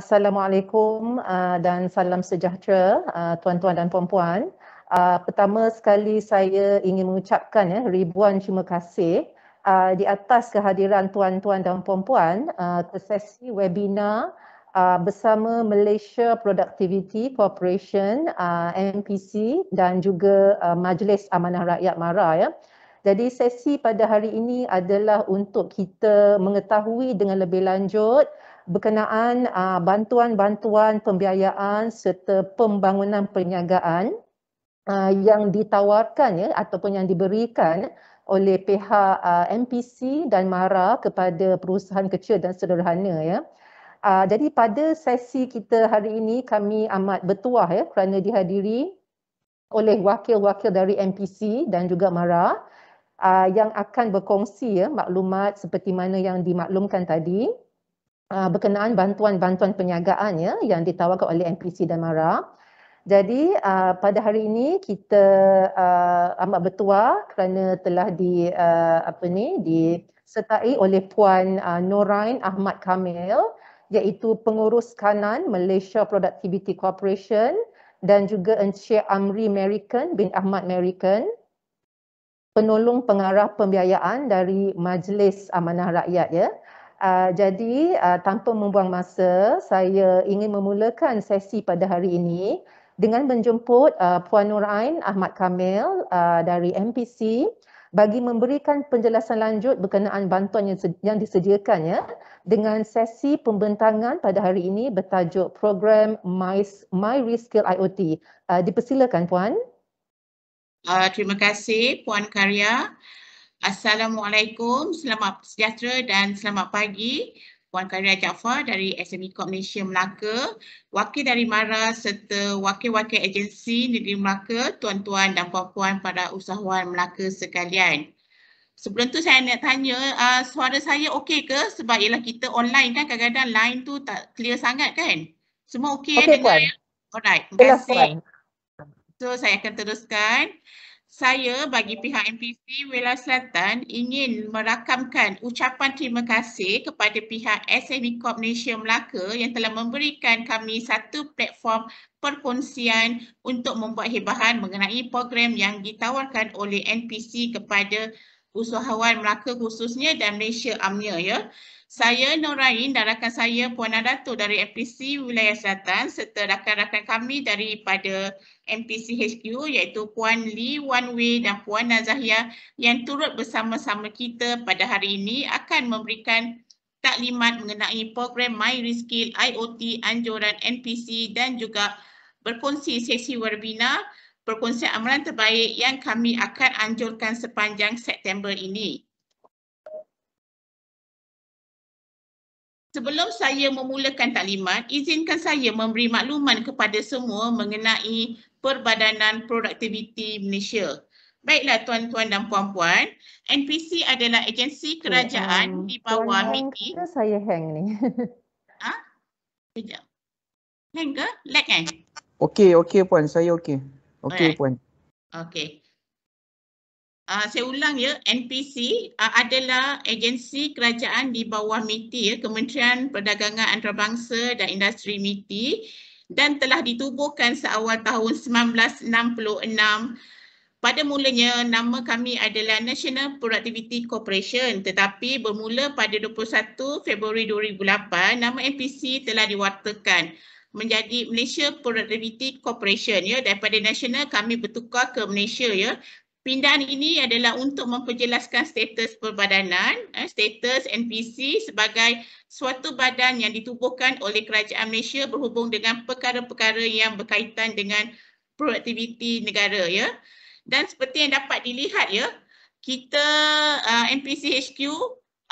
Assalamualaikum uh, dan salam sejahtera uh, tuan-tuan dan puan-puan. Uh, pertama sekali saya ingin mengucapkan ya ribuan terima kasih di atas kehadiran tuan-tuan dan puan-puan ke sesi webinar bersama Malaysia Productivity Corporation MPC dan juga Majlis Amanah Rakyat MARA. Ya. Jadi sesi pada hari ini adalah untuk kita mengetahui dengan lebih lanjut berkenaan uh, bantuan-bantuan pembiayaan serta pembangunan perniagaan uh, yang ditawarkan ya ataupun yang diberikan oleh pihak uh, ah, MPC dan MARA kepada perusahaan kecil dan sederhana ya. Uh, jadi pada sesi kita hari ini kami amat bertuah ya kerana dihadiri oleh wakil-wakil dari MPC dan juga MARA uh, yang akan berkongsi ya maklumat seperti mana yang dimaklumkan tadi. Ah, berkenaan bantuan-bantuan penyagaan ya yang ditawarkan oleh MPC dan MARA. Jadi uh, pada hari ini kita uh, amat bertuah kerana telah di uh, apa ni disertai oleh puan uh, Norain Ahmad Kamil iaitu pengurus kanan Malaysia Productivity Corporation dan juga Encik Amri Merican bin Ahmad Merican, penolong pengarah pembiayaan dari Majlis Amanah Rakyat ya. Ah, jadi uh, tanpa membuang masa, saya ingin memulakan sesi pada hari ini dengan menjemput uh, Puan Ain, Ahmad Kamil uh, dari MPC bagi memberikan penjelasan lanjut berkenaan bantuan yang, yang disediakan ya, dengan sesi pembentangan pada hari ini bertajuk program My, My Reskill IoT. Uh, dipersilakan Puan. Uh, terima kasih Puan Karya. Assalamualaikum, selamat sejahtera dan selamat pagi Puan Karya Jaafar dari SME Corp Malaysia Melaka, wakil dari MARA serta wakil-wakil agensi negeri Melaka, tuan-tuan dan puan-puan pada usahawan Melaka sekalian. Sebelum tu saya nak tanya, uh, suara saya okey ke? Sebab ialah kita online kan kadang-kadang line tu tak clear sangat kan? Semua okey okay, ya, dengan Puan. Ya? Alright, terima kasih. So saya akan teruskan saya bagi pihak MPP Wilayah Selatan ingin merakamkan ucapan terima kasih kepada pihak SME Corp Malaysia Melaka yang telah memberikan kami satu platform perkongsian untuk membuat hebahan mengenai program yang ditawarkan oleh NPC kepada usahawan Melaka khususnya dan Malaysia amnya ya. Saya Norain dan rakan saya Puan Adato dari MPC Wilayah Selatan serta rakan-rakan kami daripada MPCHQ iaitu Puan Lee Wan Wei dan Puan Nazahia yang turut bersama-sama kita pada hari ini akan memberikan taklimat mengenai program My Reskill IoT anjuran NPC dan juga berkongsi sesi webinar perkongsi amalan terbaik yang kami akan anjurkan sepanjang September ini. Sebelum saya memulakan taklimat, izinkan saya memberi makluman kepada semua mengenai Perbadanan Produktiviti Malaysia. Baiklah tuan-tuan dan puan-puan, NPC adalah agensi kerajaan okay, um, di bawah MITI. Ke saya hang ni. ha? Ah, Kejap. Hang ke? Lag kan? Okey, okey puan. Saya okey. Okey right. puan. Okey. Uh, saya ulang ya, NPC uh, ah, adalah agensi kerajaan di bawah MITI ya, Kementerian Perdagangan Antarabangsa dan Industri MITI dan telah ditubuhkan seawal tahun 1966. Pada mulanya, nama kami adalah National Productivity Corporation tetapi bermula pada 21 Februari 2008, nama MPC telah diwartakan menjadi Malaysia Productivity Corporation ya daripada national kami bertukar ke Malaysia ya Pindahan ini adalah untuk memperjelaskan status perbadanan, eh, status NPC sebagai suatu badan yang ditubuhkan oleh Kerajaan Malaysia berhubung dengan perkara-perkara yang berkaitan dengan produktiviti negara ya. Dan seperti yang dapat dilihat ya, kita uh, eh, NPC HQ uh,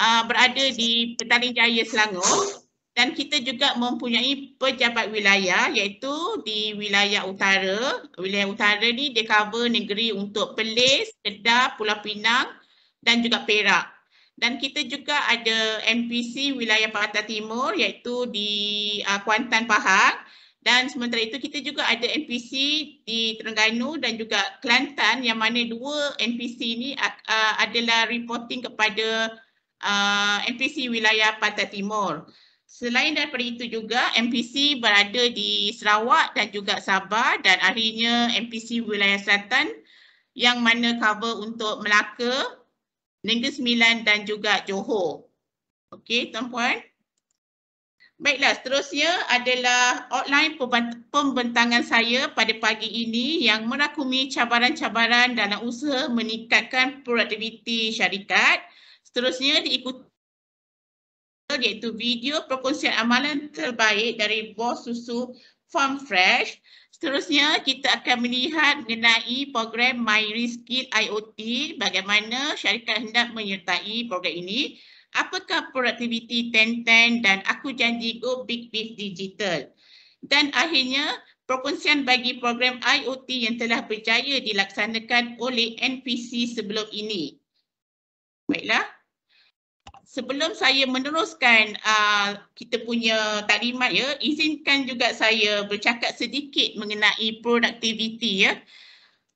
eh, berada di Petaling Jaya Selangor dan kita juga mempunyai pejabat wilayah iaitu di wilayah utara. Wilayah utara ni dia cover negeri untuk Perlis, Kedah, Pulau Pinang dan juga Perak. Dan kita juga ada MPC wilayah Pantai Timur iaitu di uh, Kuantan Pahang dan sementara itu kita juga ada NPC di Terengganu dan juga Kelantan yang mana dua NPC ini ah, ah, adalah reporting kepada NPC wilayah Pantai Timur. Selain daripada itu juga, MPC berada di Sarawak dan juga Sabah dan akhirnya MPC Wilayah Selatan yang mana cover untuk Melaka, Negeri Sembilan dan juga Johor. Okey, tuan-puan. Baiklah, seterusnya adalah outline pembentangan saya pada pagi ini yang merakumi cabaran-cabaran dalam usaha meningkatkan produktiviti syarikat. Seterusnya diikuti iaitu video perkongsian amalan terbaik dari bos susu Farm Fresh. Seterusnya kita akan melihat mengenai program MyRiskit IoT bagaimana syarikat hendak menyertai program ini. Apakah produktiviti Tenten dan aku janji Go Big Beef Digital. Dan akhirnya perkongsian bagi program IoT yang telah berjaya dilaksanakan oleh NPC sebelum ini. Baiklah sebelum saya meneruskan uh, kita punya taklimat ya, izinkan juga saya bercakap sedikit mengenai produktiviti ya.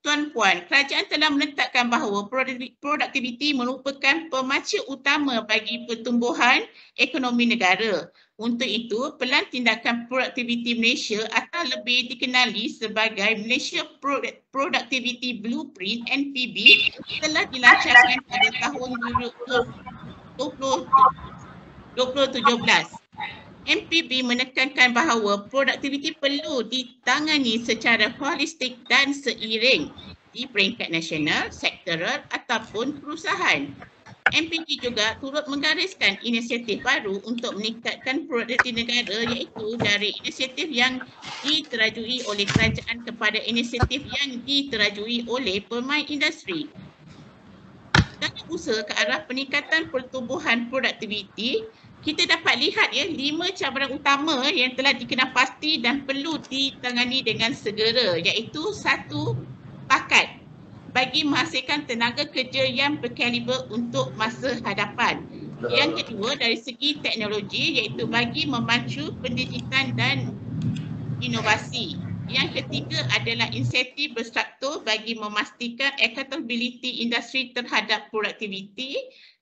Tuan-puan, kerajaan telah menetapkan bahawa produktiviti merupakan pemacu utama bagi pertumbuhan ekonomi negara. Untuk itu, pelan tindakan produktiviti Malaysia atau lebih dikenali sebagai Malaysia Productivity Blueprint (NPB) telah dilancarkan pada tahun 2017 MPB menekankan bahawa produktiviti perlu ditangani secara holistik dan seiring di peringkat nasional, sektoral ataupun perusahaan. MPG juga turut menggariskan inisiatif baru untuk meningkatkan produktiviti negara iaitu dari inisiatif yang diterajui oleh kerajaan kepada inisiatif yang diterajui oleh pemain industri sedang usaha ke arah peningkatan pertumbuhan produktiviti, kita dapat lihat ya lima cabaran utama yang telah dikenal pasti dan perlu ditangani dengan segera iaitu satu pakat bagi menghasilkan tenaga kerja yang berkaliber untuk masa hadapan. Yang kedua dari segi teknologi iaitu bagi memacu pendidikan dan inovasi. Yang ketiga adalah insentif berstruktur bagi memastikan accountability industri terhadap produktiviti.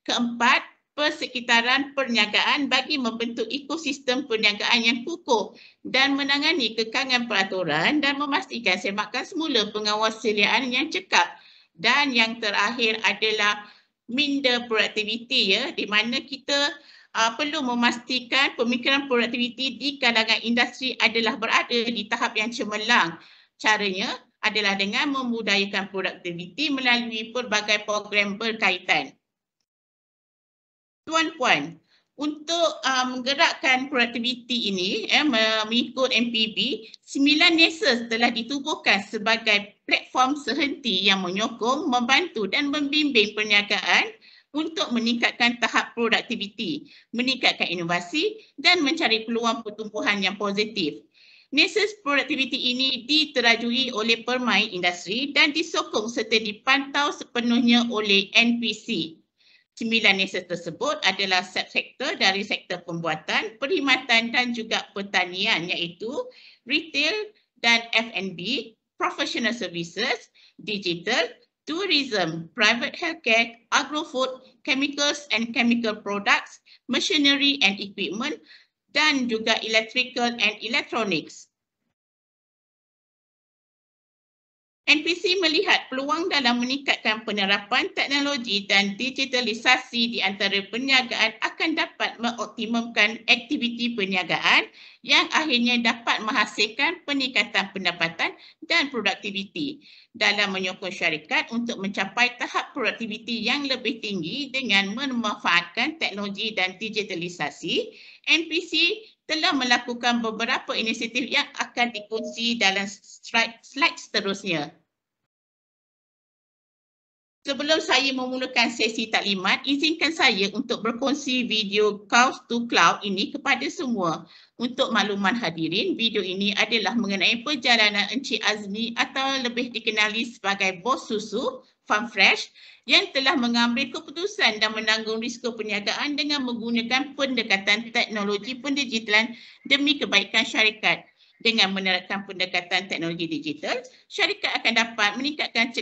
Keempat, persekitaran perniagaan bagi membentuk ekosistem perniagaan yang kukuh dan menangani kekangan peraturan dan memastikan semakan semula pengawas seliaan yang cekap. Dan yang terakhir adalah minda produktiviti ya, di mana kita uh, perlu memastikan pemikiran produktiviti di kalangan industri adalah berada di tahap yang cemerlang. Caranya adalah dengan membudayakan produktiviti melalui pelbagai program berkaitan. Tuan-puan, untuk uh, menggerakkan produktiviti ini eh, mengikut MPB, sembilan NESES telah ditubuhkan sebagai platform sehenti yang menyokong, membantu dan membimbing perniagaan untuk meningkatkan tahap produktiviti, meningkatkan inovasi dan mencari peluang pertumbuhan yang positif. Nesus produktiviti ini diterajui oleh permai industri dan disokong serta dipantau sepenuhnya oleh NPC. Sembilan nesus tersebut adalah sektor dari sektor pembuatan, perkhidmatan dan juga pertanian iaitu retail dan F&B, professional services, digital, tourism, private healthcare, agrofood, chemicals and chemical products, machinery and equipment, dan juga electrical and electronics. NPC melihat peluang dalam meningkatkan penerapan teknologi dan digitalisasi di antara perniagaan akan dapat mengoptimumkan aktiviti perniagaan yang akhirnya dapat menghasilkan peningkatan pendapatan dan produktiviti dalam menyokong syarikat untuk mencapai tahap produktiviti yang lebih tinggi dengan memanfaatkan teknologi dan digitalisasi. NPC telah melakukan beberapa inisiatif yang akan dikunci dalam slide seterusnya. Sebelum saya memulakan sesi taklimat, izinkan saya untuk berkongsi video Cows to Cloud ini kepada semua. Untuk makluman hadirin, video ini adalah mengenai perjalanan Encik Azmi atau lebih dikenali sebagai Bos Susu Farm Fresh yang telah mengambil keputusan dan menanggung risiko perniagaan dengan menggunakan pendekatan teknologi pendigitalan demi kebaikan syarikat. Dengan menerapkan pendekatan teknologi digital, syarikat akan dapat meningkatkan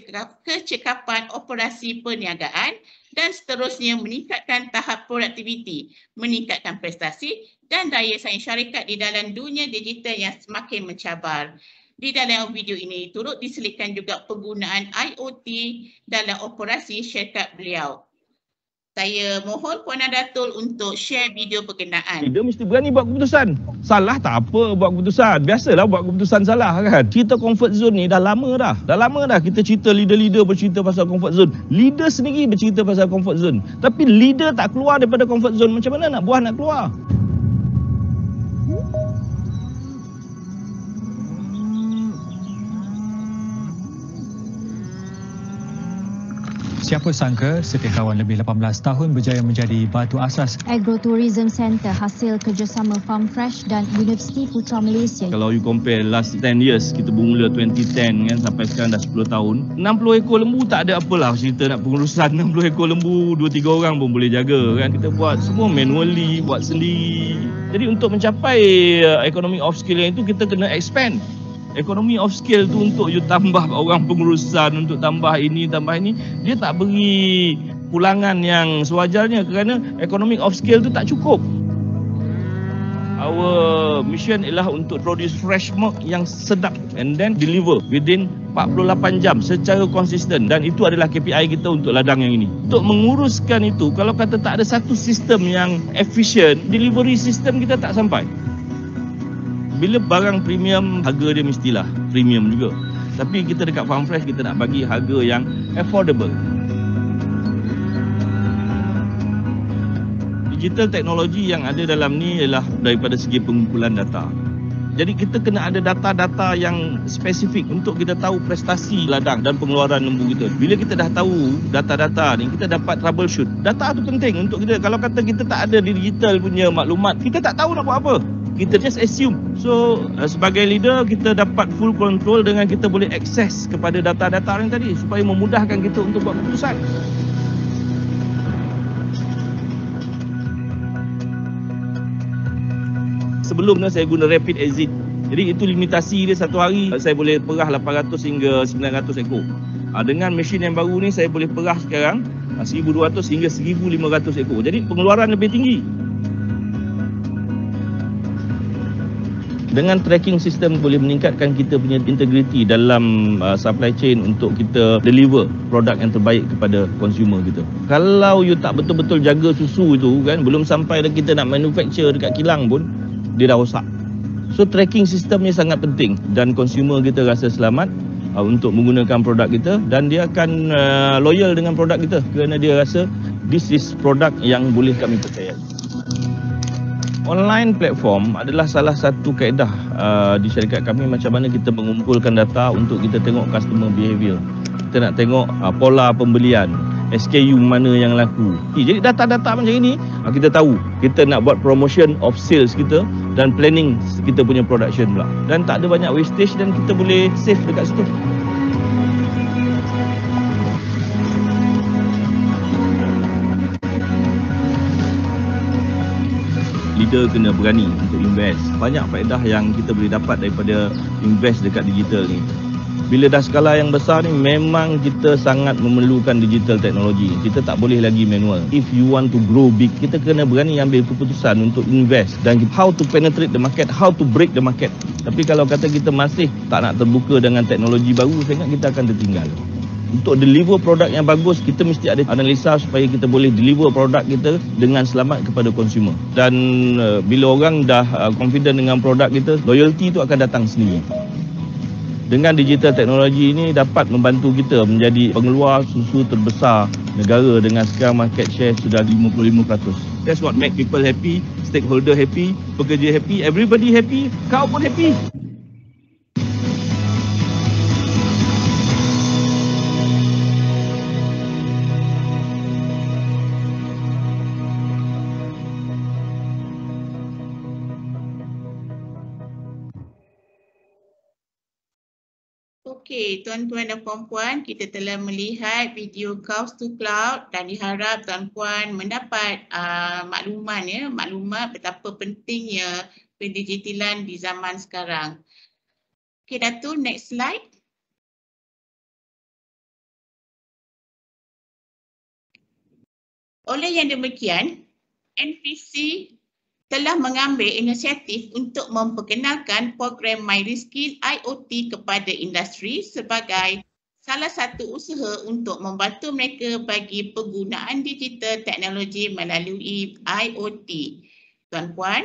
kecekapan operasi perniagaan dan seterusnya meningkatkan tahap produktiviti, meningkatkan prestasi dan daya saing syarikat di dalam dunia digital yang semakin mencabar. Di dalam video ini turut diselitkan juga penggunaan IOT dalam operasi syarikat beliau. Saya mohon Puan Adatul untuk share video perkenaan. Dia mesti berani buat keputusan. Salah tak apa buat keputusan. Biasalah buat keputusan salah kan. Cerita comfort zone ni dah lama dah. Dah lama dah kita cerita leader-leader bercerita pasal comfort zone. Leader sendiri bercerita pasal comfort zone. Tapi leader tak keluar daripada comfort zone. Macam mana nak buah nak keluar? Hmm? siapa sangka setiakawan lebih 18 tahun berjaya menjadi batu asas Agrotourism Center hasil kerjasama Farm Fresh dan Universiti Putra Malaysia. Kalau you compare last 10 years kita bermula 2010 kan sampai sekarang dah 10 tahun. 60 ekor lembu tak ada apalah cerita nak pengurusan 60 ekor lembu 2 3 orang pun boleh jaga kan kita buat semua manually buat sendiri. Jadi untuk mencapai uh, economy of scale yang itu kita kena expand ekonomi of scale tu untuk you tambah orang pengurusan untuk tambah ini tambah ini dia tak beri pulangan yang sewajarnya kerana ekonomi of scale tu tak cukup our mission ialah untuk produce fresh milk yang sedap and then deliver within 48 jam secara konsisten dan itu adalah KPI kita untuk ladang yang ini. Untuk menguruskan itu, kalau kata tak ada satu sistem yang efisien, delivery sistem kita tak sampai bila barang premium harga dia mestilah premium juga tapi kita dekat farm fresh kita nak bagi harga yang affordable digital teknologi yang ada dalam ni ialah daripada segi pengumpulan data jadi kita kena ada data-data yang spesifik untuk kita tahu prestasi ladang dan pengeluaran lembu kita. Bila kita dah tahu data-data ni, kita dapat troubleshoot. Data tu penting untuk kita. Kalau kata kita tak ada digital punya maklumat, kita tak tahu nak buat apa kita just assume. So uh, sebagai leader kita dapat full control dengan kita boleh access kepada data-data yang tadi supaya memudahkan kita untuk buat keputusan. Sebelum ni saya guna rapid exit. Jadi itu limitasi dia satu hari uh, saya boleh perah 800 hingga 900 ekor. Uh, dengan mesin yang baru ni saya boleh perah sekarang 1200 uh, hingga 1500 ekor. Jadi pengeluaran lebih tinggi. dengan tracking system boleh meningkatkan kita punya integriti dalam uh, supply chain untuk kita deliver produk yang terbaik kepada consumer kita. Kalau you tak betul-betul jaga susu itu kan, belum sampai dah kita nak manufacture dekat kilang pun, dia dah rosak. So tracking system ni sangat penting dan consumer kita rasa selamat uh, untuk menggunakan produk kita dan dia akan uh, loyal dengan produk kita kerana dia rasa this is produk yang boleh kami percayai online platform adalah salah satu kaedah uh, di syarikat kami macam mana kita mengumpulkan data untuk kita tengok customer behavior. Kita nak tengok uh, pola pembelian, SKU mana yang laku. Eh, jadi data-data macam ini uh, kita tahu kita nak buat promotion of sales kita dan planning kita punya production pula. Dan tak ada banyak wastage dan kita boleh save dekat situ. kita kena berani untuk invest. Banyak faedah yang kita boleh dapat daripada invest dekat digital ni. Bila dah skala yang besar ni memang kita sangat memerlukan digital teknologi. Kita tak boleh lagi manual. If you want to grow big, kita kena berani ambil keputusan untuk invest dan how to penetrate the market, how to break the market. Tapi kalau kata kita masih tak nak terbuka dengan teknologi baru, saya ingat kita akan tertinggal untuk deliver produk yang bagus kita mesti ada analisa supaya kita boleh deliver produk kita dengan selamat kepada konsumer. dan uh, bila orang dah uh, confident dengan produk kita loyalty tu akan datang sendiri dengan digital teknologi ini dapat membantu kita menjadi pengeluar susu terbesar negara dengan sekarang market share sudah 55%. That's what make people happy, stakeholder happy, pekerja happy, everybody happy, kau pun happy. Okey, tuan-tuan dan puan-puan, kita telah melihat video Cows to Cloud dan diharap tuan-puan mendapat uh, ah, maklumat ya, maklumat betapa pentingnya pendigitalan di zaman sekarang. Okey, Datu, next slide. Oleh yang demikian, NPC telah mengambil inisiatif untuk memperkenalkan program MyRiskill IoT kepada industri sebagai salah satu usaha untuk membantu mereka bagi penggunaan digital teknologi melalui IoT. Tuan-puan,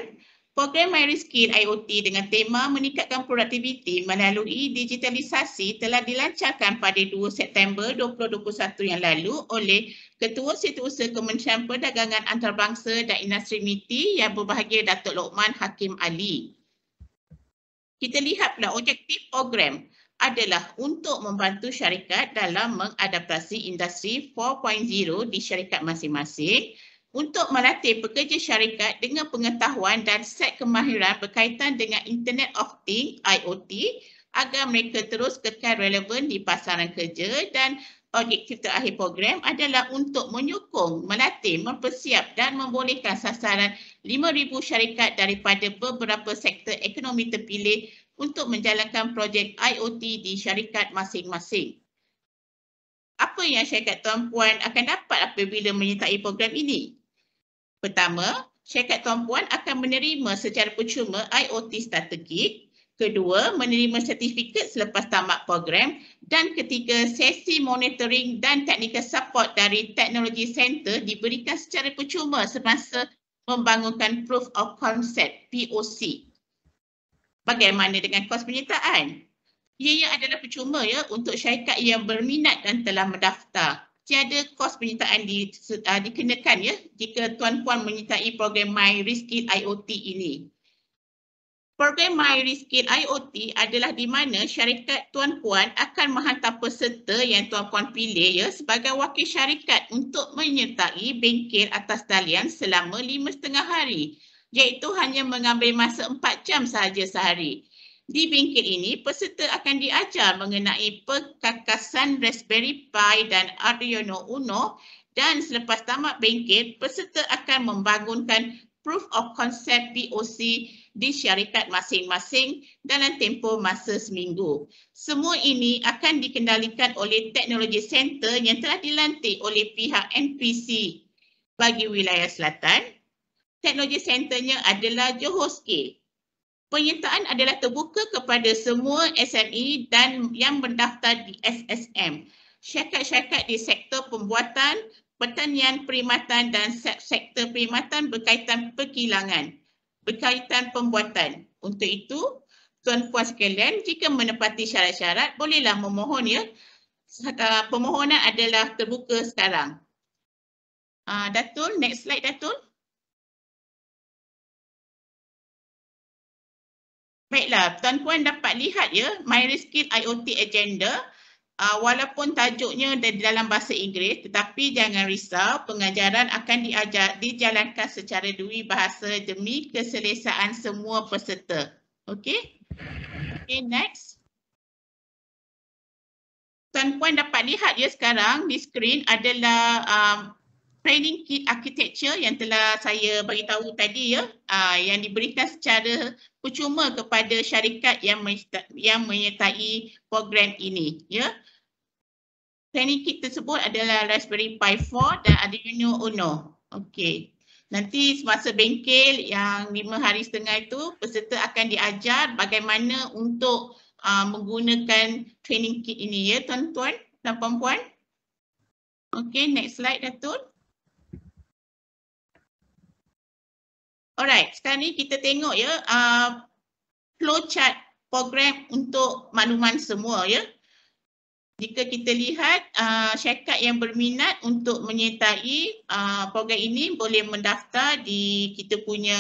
Program MySkill IoT dengan tema meningkatkan produktiviti melalui digitalisasi telah dilancarkan pada 2 September 2021 yang lalu oleh Ketua Setiausaha Kementerian Perdagangan Antarabangsa dan Industri MITI yang berbahagia Datuk Lokman Hakim Ali. Kita lihat pula objektif program adalah untuk membantu syarikat dalam mengadaptasi industri 4.0 di syarikat masing-masing untuk melatih pekerja syarikat dengan pengetahuan dan set kemahiran berkaitan dengan Internet of Things IoT agar mereka terus kekal relevan di pasaran kerja dan objektif terakhir program adalah untuk menyokong, melatih, mempersiap dan membolehkan sasaran 5,000 syarikat daripada beberapa sektor ekonomi terpilih untuk menjalankan projek IoT di syarikat masing-masing. Apa yang syarikat tuan-puan akan dapat apabila menyertai program ini? Pertama, syarikat tuan-puan akan menerima secara percuma IoT Starter Kedua, menerima sertifikat selepas tamat program. Dan ketiga, sesi monitoring dan technical support dari teknologi Center diberikan secara percuma semasa membangunkan Proof of Concept, POC. Bagaimana dengan kos penyertaan? Ianya adalah percuma ya untuk syarikat yang berminat dan telah mendaftar tiada kos penyertaan di, uh, dikenakan ya jika tuan-puan menyertai program My MyRiskit IoT ini. Program My MyRiskit IoT adalah di mana syarikat tuan-puan akan menghantar peserta yang tuan-puan pilih ya sebagai wakil syarikat untuk menyertai bengkel atas talian selama lima setengah hari iaitu hanya mengambil masa empat jam sahaja sehari. Di bingkit ini, peserta akan diajar mengenai perkakasan Raspberry Pi dan Arduino Uno dan selepas tamat bingkit, peserta akan membangunkan proof of concept POC di syarikat masing-masing dalam tempoh masa seminggu. Semua ini akan dikendalikan oleh teknologi center yang telah dilantik oleh pihak NPC bagi wilayah selatan. Teknologi centernya adalah Johor Skate penyertaan adalah terbuka kepada semua SME dan yang mendaftar di SSM, Syarikat-syarikat di sektor pembuatan, pertanian perkhidmatan dan sektor perkhidmatan berkaitan perkilangan, berkaitan pembuatan. Untuk itu, Tuan Puan sekalian, jika menepati syarat-syarat, bolehlah memohon ya. pemohonan adalah terbuka sekarang. Ah, Datul, next slide Datul. Baiklah, tuan-puan dapat lihat ya My MyReskill IoT Agenda uh, walaupun tajuknya dalam bahasa Inggeris tetapi jangan risau pengajaran akan diajar, dijalankan secara dui bahasa demi keselesaan semua peserta. Okey? Okey, next. Tuan-puan dapat lihat ya sekarang di skrin adalah um, training kit architecture yang telah saya beritahu tadi ya uh, yang diberikan secara percuma kepada syarikat yang yang menyertai program ini ya teknik kit tersebut adalah Raspberry Pi 4 dan Arduino Uno okey nanti semasa bengkel yang lima hari setengah itu peserta akan diajar bagaimana untuk uh, menggunakan training kit ini ya tuan-tuan dan puan-puan okey next slide datuk Alright, sekarang ni kita tengok ya uh, flowchart program untuk makluman semua ya. Jika kita lihat uh, syarikat yang berminat untuk menyertai uh, program ini boleh mendaftar di kita punya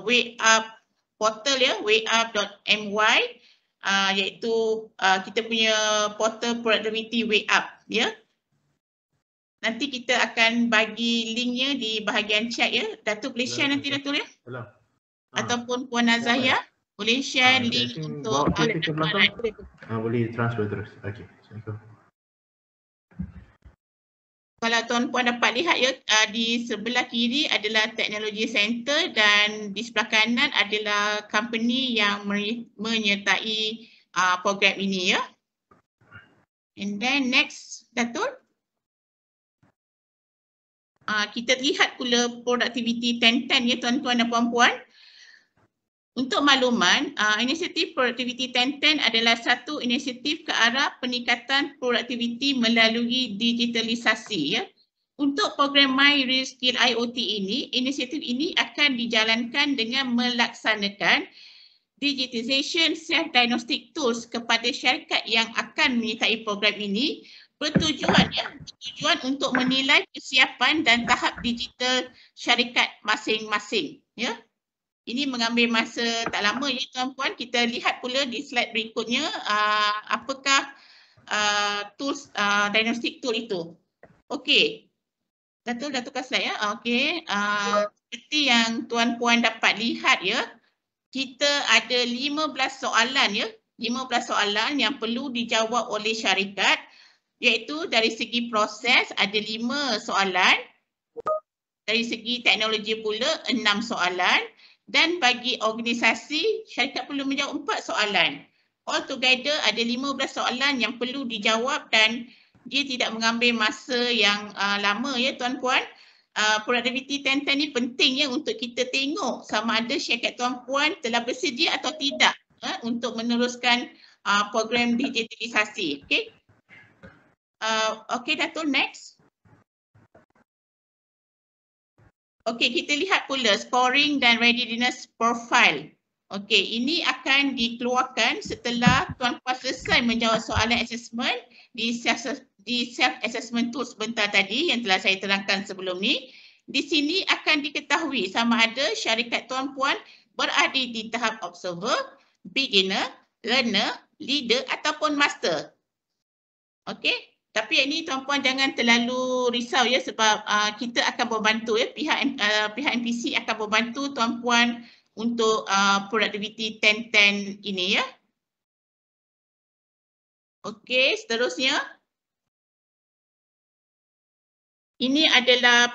WayUp portal ya, wayup.my uh, iaitu uh, kita punya portal productivity WayUp ya. Nanti kita akan bagi linknya di bahagian chat ya. Datuk boleh share nanti Datuk ya? Alam. Ha. Ataupun Puan Nazahia boleh share Alam. Ha, link Alam. untuk Alam. Alam. Alam. Alam. Alam. Alam. boleh transfer terus. Okey. Kalau tuan-puan dapat lihat ya uh, di sebelah kiri adalah teknologi center dan di sebelah kanan adalah company yang menyertai uh, program ini ya. And then next Datuk Ah, kita lihat pula produktiviti 10-10 ya tuan-tuan dan puan-puan. Untuk makluman, uh, inisiatif produktiviti 10-10 adalah satu inisiatif ke arah peningkatan produktiviti melalui digitalisasi. Ya. Untuk program My Reskill IoT ini, inisiatif ini akan dijalankan dengan melaksanakan digitization self-diagnostic tools kepada syarikat yang akan menyertai program ini bertujuan ya bertujuan untuk menilai kesiapan dan tahap digital syarikat masing-masing ya ini mengambil masa tak lama ya tuan-puan kita lihat pula di slide berikutnya uh, apakah uh, tools uh, diagnostic tool itu okey Datuk dah tukar slide ya okey uh, seperti yang tuan-puan dapat lihat ya kita ada 15 soalan ya 15 soalan yang perlu dijawab oleh syarikat iaitu dari segi proses ada lima soalan. Dari segi teknologi pula enam soalan dan bagi organisasi syarikat perlu menjawab empat soalan. All together ada lima belas soalan yang perlu dijawab dan dia tidak mengambil masa yang uh, lama ya tuan-puan. Uh, productivity tenten ni penting ya untuk kita tengok sama ada syarikat tuan-puan telah bersedia atau tidak uh, untuk meneruskan uh, program digitalisasi. Okay uh, okay Datuk next okay kita lihat pula scoring dan readiness profile okay ini akan dikeluarkan setelah tuan puan selesai menjawab soalan assessment di di self assessment tool sebentar tadi yang telah saya terangkan sebelum ni di sini akan diketahui sama ada syarikat tuan puan berada di tahap observer beginner learner leader ataupun master Okey, tapi yang ini tuan-puan jangan terlalu risau ya sebab uh, kita akan membantu ya pihak uh, pihak NPC akan membantu tuan-puan untuk uh, productivity 10 ini ya. Okey, seterusnya. Ini adalah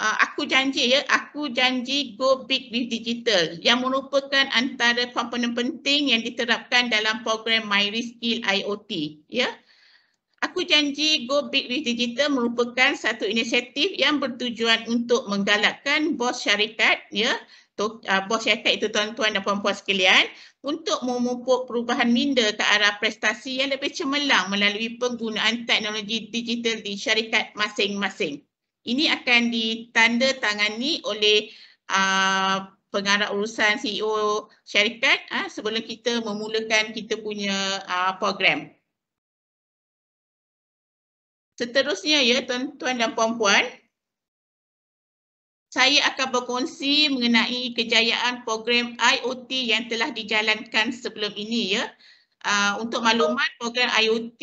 uh, aku janji ya, aku janji go big with digital yang merupakan antara komponen penting yang diterapkan dalam program My MyReskill IoT ya. Yeah. Aku janji Go Big with Digital merupakan satu inisiatif yang bertujuan untuk menggalakkan bos syarikat ya to, uh, bos syarikat itu tuan-tuan dan puan-puan sekalian untuk memupuk perubahan minda ke arah prestasi yang lebih cemerlang melalui penggunaan teknologi digital di syarikat masing-masing. Ini akan ditandatangani oleh uh, pengarah urusan CEO syarikat ah, sebelum kita memulakan kita punya program. Seterusnya ya tuan-tuan dan puan-puan, saya akan berkongsi mengenai kejayaan program IoT yang telah dijalankan sebelum ini ya. Uh, untuk maklumat program IoT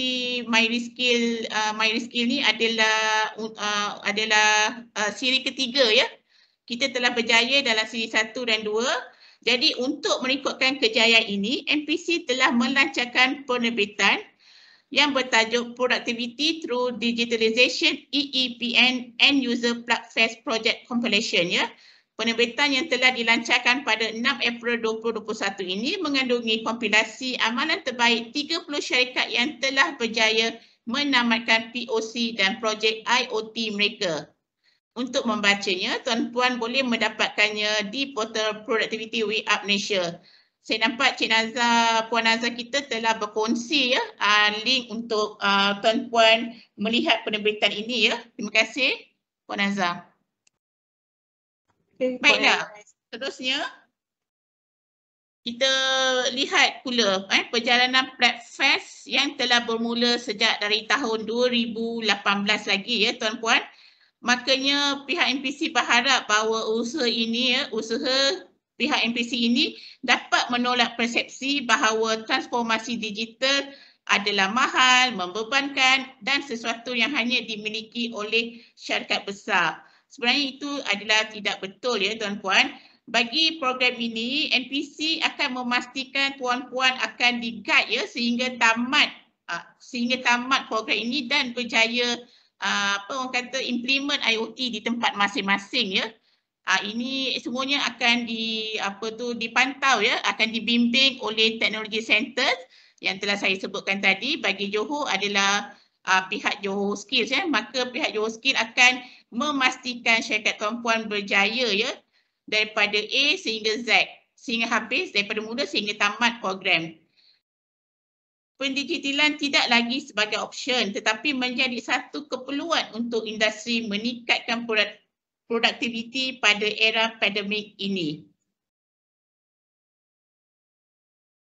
MyReskill uh, MyReskill ni adalah uh, adalah uh, siri ketiga ya. Kita telah berjaya dalam siri satu dan dua. Jadi untuk merikutkan kejayaan ini, MPC telah melancarkan penerbitan yang bertajuk Productivity Through Digitalization EEPN End User Plugfest Project Compilation. Ya. Penerbitan yang telah dilancarkan pada 6 April 2021 ini mengandungi kompilasi amalan terbaik 30 syarikat yang telah berjaya menamatkan POC dan projek IoT mereka. Untuk membacanya, tuan-puan boleh mendapatkannya di portal Productivity Way Up Malaysia saya nampak Cik Nazar, Puan Nazar kita telah berkongsi ya uh, link untuk uh, tuan-puan melihat penerbitan ini ya. Terima kasih Puan Nazar. Baiklah, seterusnya kita lihat pula eh, perjalanan PrepFest yang telah bermula sejak dari tahun 2018 lagi ya tuan-puan. Makanya pihak MPC berharap bahawa usaha ini ya, usaha pihak MPC ini dapat menolak persepsi bahawa transformasi digital adalah mahal, membebankan dan sesuatu yang hanya dimiliki oleh syarikat besar. Sebenarnya itu adalah tidak betul ya tuan-puan. Bagi program ini, NPC akan memastikan tuan-puan akan diguide ya sehingga tamat ah, sehingga tamat program ini dan berjaya ah, apa orang kata implement IoT di tempat masing-masing ya. Ha, ini semuanya akan di apa tu dipantau ya akan dibimbing oleh teknologi centers yang telah saya sebutkan tadi bagi Johor adalah uh, pihak Johor Skills ya maka pihak Johor Skills akan memastikan syarikat perempuan berjaya ya daripada A sehingga Z sehingga habis daripada mula sehingga tamat program pendigitalan tidak lagi sebagai option tetapi menjadi satu keperluan untuk industri meningkatkan produktiviti pada era pandemik ini.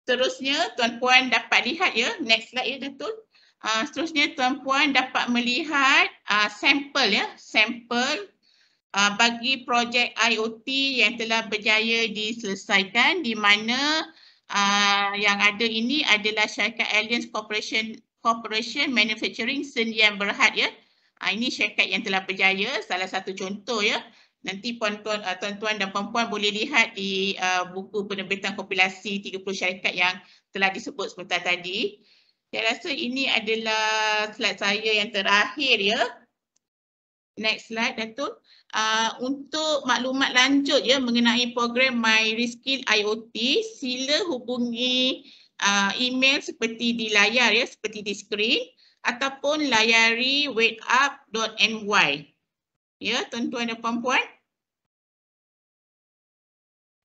Seterusnya, tuan-puan dapat lihat ya, next slide ya datuk. Uh, seterusnya, tuan-puan dapat melihat uh, sampel ya, sampel uh, bagi projek IOT yang telah berjaya diselesaikan di mana uh, yang ada ini adalah syarikat Alliance Corporation, Corporation Manufacturing Sendian Berhad ya. Ha, ini syarikat yang telah berjaya, salah satu contoh ya. Nanti ah, tuan-tuan dan puan-puan boleh lihat di uh, buku penerbitan kompilasi 30 syarikat yang telah disebut sebentar tadi. Saya rasa ini adalah slide saya yang terakhir ya. Next slide Datuk. Uh, untuk maklumat lanjut ya mengenai program My Reskill IoT, sila hubungi uh, email seperti di layar ya, seperti di skrin ataupun layari wakeup.my. Ya, tuan-tuan dan puan-puan.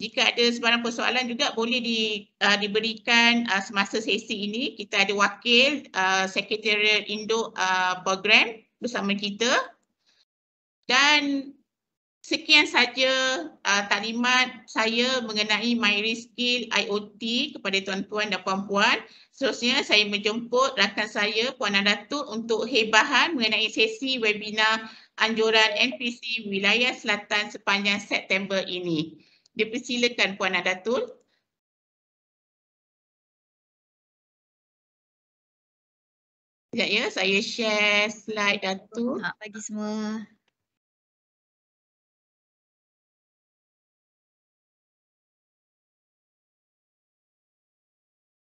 Jika ada sebarang persoalan juga boleh di, uh, diberikan uh, semasa sesi ini. Kita ada wakil uh, Sekretariat Indo uh, Program bersama kita. Dan Sekian saja uh, taklimat saya mengenai MyRiskill IoT kepada tuan-tuan dan puan-puan. Seterusnya saya menjemput rakan saya Puan Adatut untuk hebahan mengenai sesi webinar anjuran NPC Wilayah Selatan sepanjang September ini. Dipersilakan Puan Adatut. Sekejap ya, saya share slide Datuk. Selamat pagi semua.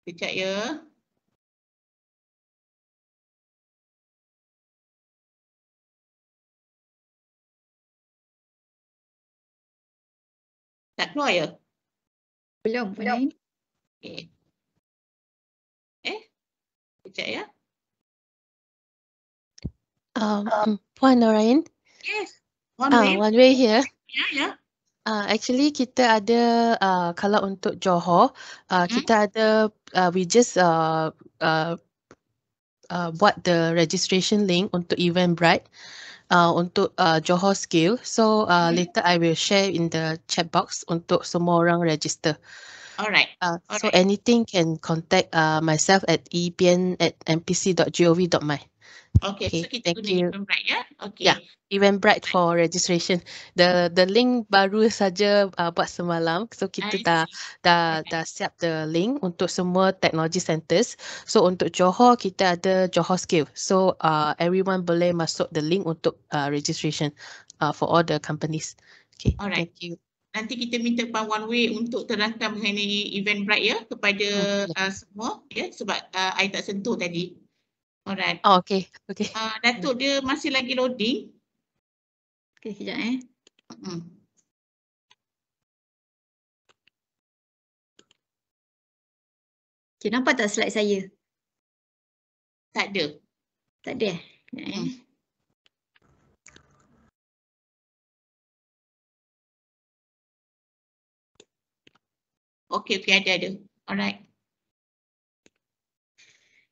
Kejap ya. Nak keluar ya? Belum. Belum. Okay. Eh. eh? Kejap ya. Um, Puan Norain. Yes. One way. Uh, one way here. Yeah, yeah. Uh, actually kita ada uh, kalau untuk Johor uh, hmm? kita ada uh, we just uh, uh, uh, buat the registration link untuk event bright uh, untuk uh, Johor scale so uh, hmm? later I will share in the chat box untuk semua orang register. Alright. Uh, so right. anything can contact uh, myself at ebian at mpc.gov.my. Okay, okay, so kita thank guna Eventbrite ya. Okay. Yeah, Eventbrite for registration. The the link baru saja uh, buat semalam. So kita dah dah dah siap the link untuk semua technology centers. So untuk Johor kita ada Johor Skill. So uh, everyone boleh masuk the link untuk uh, registration uh, for all the companies. Okay. Alright. Thank you. Nanti kita minta Pak One untuk terangkan mengenai Eventbrite ya kepada okay. Oh, ya. uh, semua ya sebab uh, I tak sentuh tadi. Alright. Oh, okay. Okay. Uh, Datuk dia masih lagi loading. Okay, sekejap eh. Hmm. Okay, nampak tak slide saya? Tak ada. Tak ada eh? eh. Hmm. Okay, okay, ada, ada. Alright.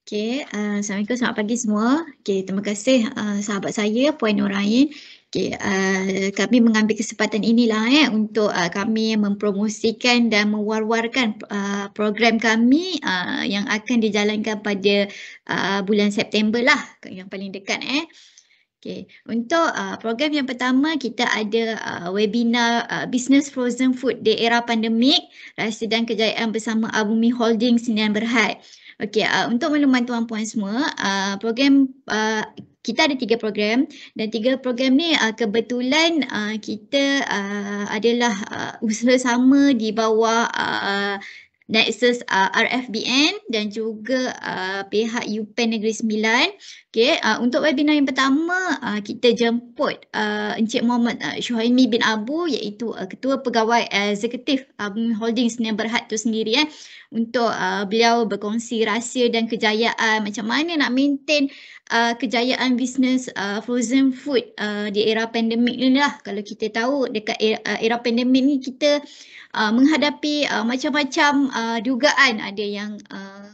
Okay, uh, Assalamualaikum, selamat pagi semua. Okay, terima kasih uh, sahabat saya Puan Nurain. Okay, uh, kami mengambil kesempatan inilah eh, untuk uh, kami mempromosikan dan mewar-warkan uh, program kami uh, yang akan dijalankan pada uh, bulan September lah yang paling dekat eh. Okay. Untuk uh, program yang pertama kita ada uh, webinar uh, Business Frozen Food di era pandemik Rasa dan Kejayaan bersama Abumi Holdings Sinian Berhad. Okey, uh, untuk maklumat tuan-puan semua, uh, program uh, kita ada tiga program dan tiga program ni uh, kebetulan uh, kita uh, adalah uh, usaha sama di bawah uh, Nexus uh, RFBN dan juga uh, pihak UPEN Negeri Sembilan. Okay, uh, untuk webinar yang pertama, uh, kita jemput uh, Encik Muhammad uh, Shuhaimi bin Abu iaitu uh, Ketua Pegawai Eksekutif Abun uh, Holding Senian Berhad itu sendiri. Eh, untuk uh, beliau berkongsi rahsia dan kejayaan macam mana nak maintain uh, kejayaan bisnes uh, frozen food uh, di era pandemik ni lah. Kalau kita tahu dekat era, uh, era pandemik ni kita uh, menghadapi uh, macam-macam uh, dugaan ada yang uh,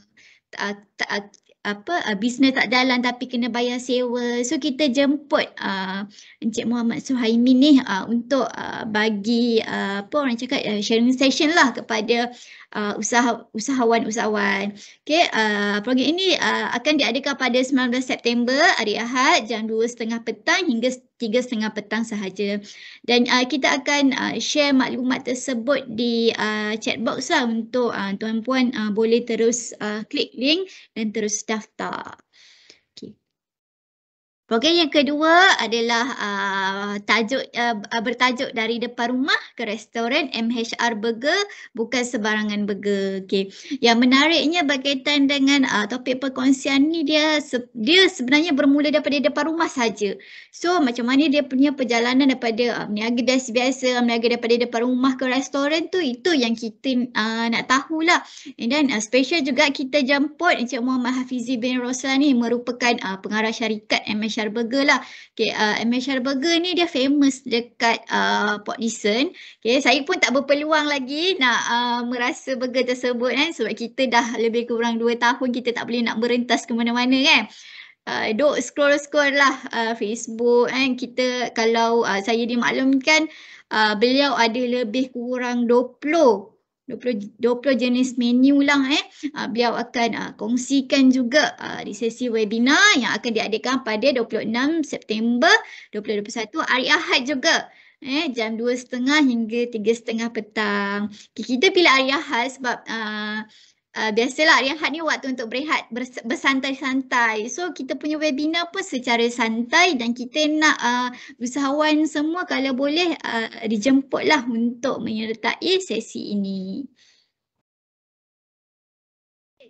uh, t- uh, apa uh, bisnes tak jalan tapi kena bayar sewa. So kita jemput uh, Encik Muhammad Suhaimi ni uh, untuk uh, bagi uh, apa orang cakap uh, sharing session lah kepada uh, uh, usaha, usahawan-usahawan. Okay, uh, program ini uh, akan diadakan pada 19 September hari Ahad jam 2.30 petang hingga 3.30 petang sahaja. Dan uh, kita akan uh, share maklumat tersebut di uh, chat box lah untuk uh, tuan-puan uh, boleh terus uh, klik link dan terus daftar. Program yang kedua adalah uh, tajuk uh, bertajuk dari depan rumah ke restoran MHR Burger bukan sebarangan burger. Okey. Yang menariknya berkaitan dengan uh, topik perkongsian ni dia dia sebenarnya bermula daripada depan rumah saja. So macam mana dia punya perjalanan daripada berniaga uh, biasa, berniaga daripada depan rumah ke restoran tu itu yang kita uh, nak tahulah. And then uh, special juga kita jemput Encik Muhammad Hafizi bin Roslan Roslani merupakan uh, pengarah syarikat MHR Amishar lah. Okay, uh, Amishar Burger ni dia famous dekat uh, Port Dixon. Okay, saya pun tak berpeluang lagi nak uh, merasa burger tersebut kan sebab kita dah lebih kurang 2 tahun kita tak boleh nak berentas ke mana-mana kan. Uh, duk scroll-scroll lah uh, Facebook kan. Kita kalau uh, saya dimaklumkan uh, beliau ada lebih kurang 20 20, 20 jenis menu lah eh. Uh, ah, beliau akan uh, kongsikan juga uh, di sesi webinar yang akan diadakan pada 26 September 2021 hari Ahad juga. Eh, jam 2.30 hingga 3.30 petang. Kita pilih hari Ahad sebab uh, Ah, biasalah rehat ni waktu untuk berehat bers- bersantai-santai. So kita punya webinar pun secara santai dan kita nak uh, usahawan semua kalau boleh uh, dijemputlah untuk menyertai sesi ini.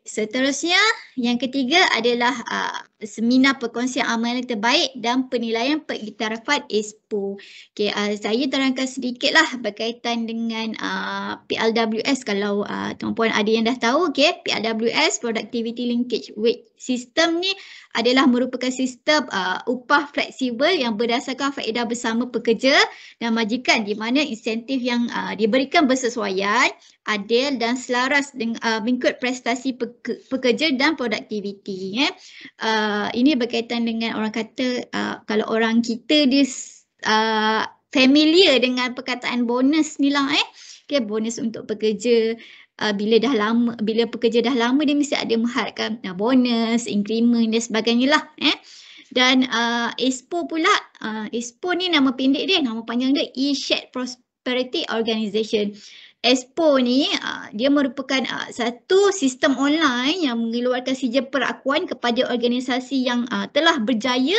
Seterusnya yang ketiga adalah uh, seminar perkongsian amalan terbaik dan penilaian pengiktirafan ESPO. Okay, uh, ah, saya terangkan sedikitlah berkaitan dengan uh, ah, PLWS kalau uh, tuan-puan ada yang dah tahu. Okay, PLWS Productivity Linkage Wage System ni adalah merupakan sistem uh, upah fleksibel yang berdasarkan faedah bersama pekerja dan majikan di mana insentif yang uh, diberikan bersesuaian, adil dan selaras dengan uh, mengikut prestasi pekerja dan produktiviti. Eh. Uh, Ah, ini berkaitan dengan orang kata uh, kalau orang kita dia uh, familiar dengan perkataan bonus ni lah eh. Okay, bonus untuk pekerja uh, bila dah lama, bila pekerja dah lama dia mesti ada mengharapkan uh, bonus, increment dan sebagainya lah eh. Dan uh, ESPO pula, uh, ESPO ni nama pendek dia, nama panjang dia E-Shared Prosperity Organization. Expo ni uh, dia merupakan uh, satu sistem online yang mengeluarkan sijil perakuan kepada organisasi yang uh, telah berjaya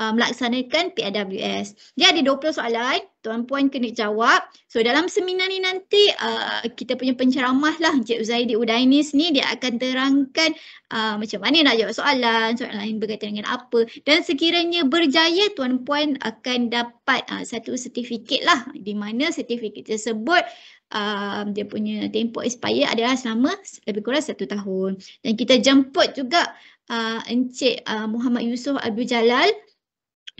uh, melaksanakan PAWS. Dia ada 20 soalan, tuan puan kena jawab. So dalam seminar ni nanti uh, kita punya penceramah lah Encik Uzaidi Udainis ni dia akan terangkan uh, macam mana nak jawab soalan, soalan lain berkaitan dengan apa dan sekiranya berjaya tuan puan akan dapat uh, satu sertifikat lah di mana sertifikat tersebut um, dia punya tempoh expire adalah selama lebih kurang satu tahun. Dan kita jemput juga uh, Encik uh, Muhammad Yusof Abdul Jalal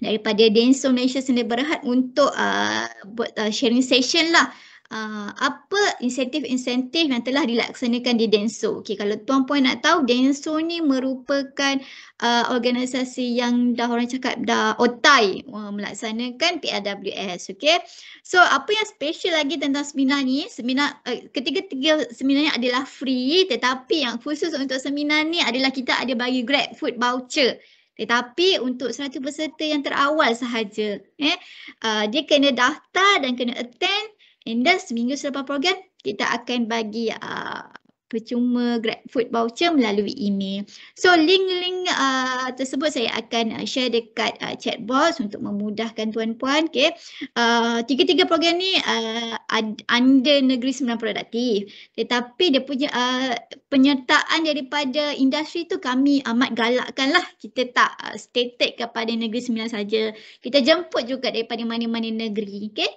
daripada Denso Malaysia Sendai Berhad untuk uh, buat uh, sharing session lah uh, uh, apa insentif-insentif yang telah dilaksanakan di Denso. Okay, kalau tuan-puan nak tahu Denso ni merupakan uh, organisasi yang dah orang cakap dah otai uh, melaksanakan PRWS. Okay, So, apa yang special lagi tentang seminar ni? Seminar uh, ketiga-tiga seminar ni adalah free tetapi yang khusus untuk seminar ni adalah kita ada bagi Grab food voucher. Tetapi untuk 100 peserta yang terawal sahaja, eh, uh, dia kena daftar dan kena attend And then seminggu selepas program, kita akan bagi uh, percuma grab food voucher melalui email. So link-link uh, tersebut saya akan uh, share dekat uh, chat box untuk memudahkan tuan-puan. Okay. Uh, tiga-tiga program ni uh, under negeri sembilan produktif. Tetapi dia punya uh, penyertaan daripada industri tu kami amat galakkan lah. Kita tak uh, stated kepada negeri sembilan saja. Kita jemput juga daripada mana-mana negeri. Okay.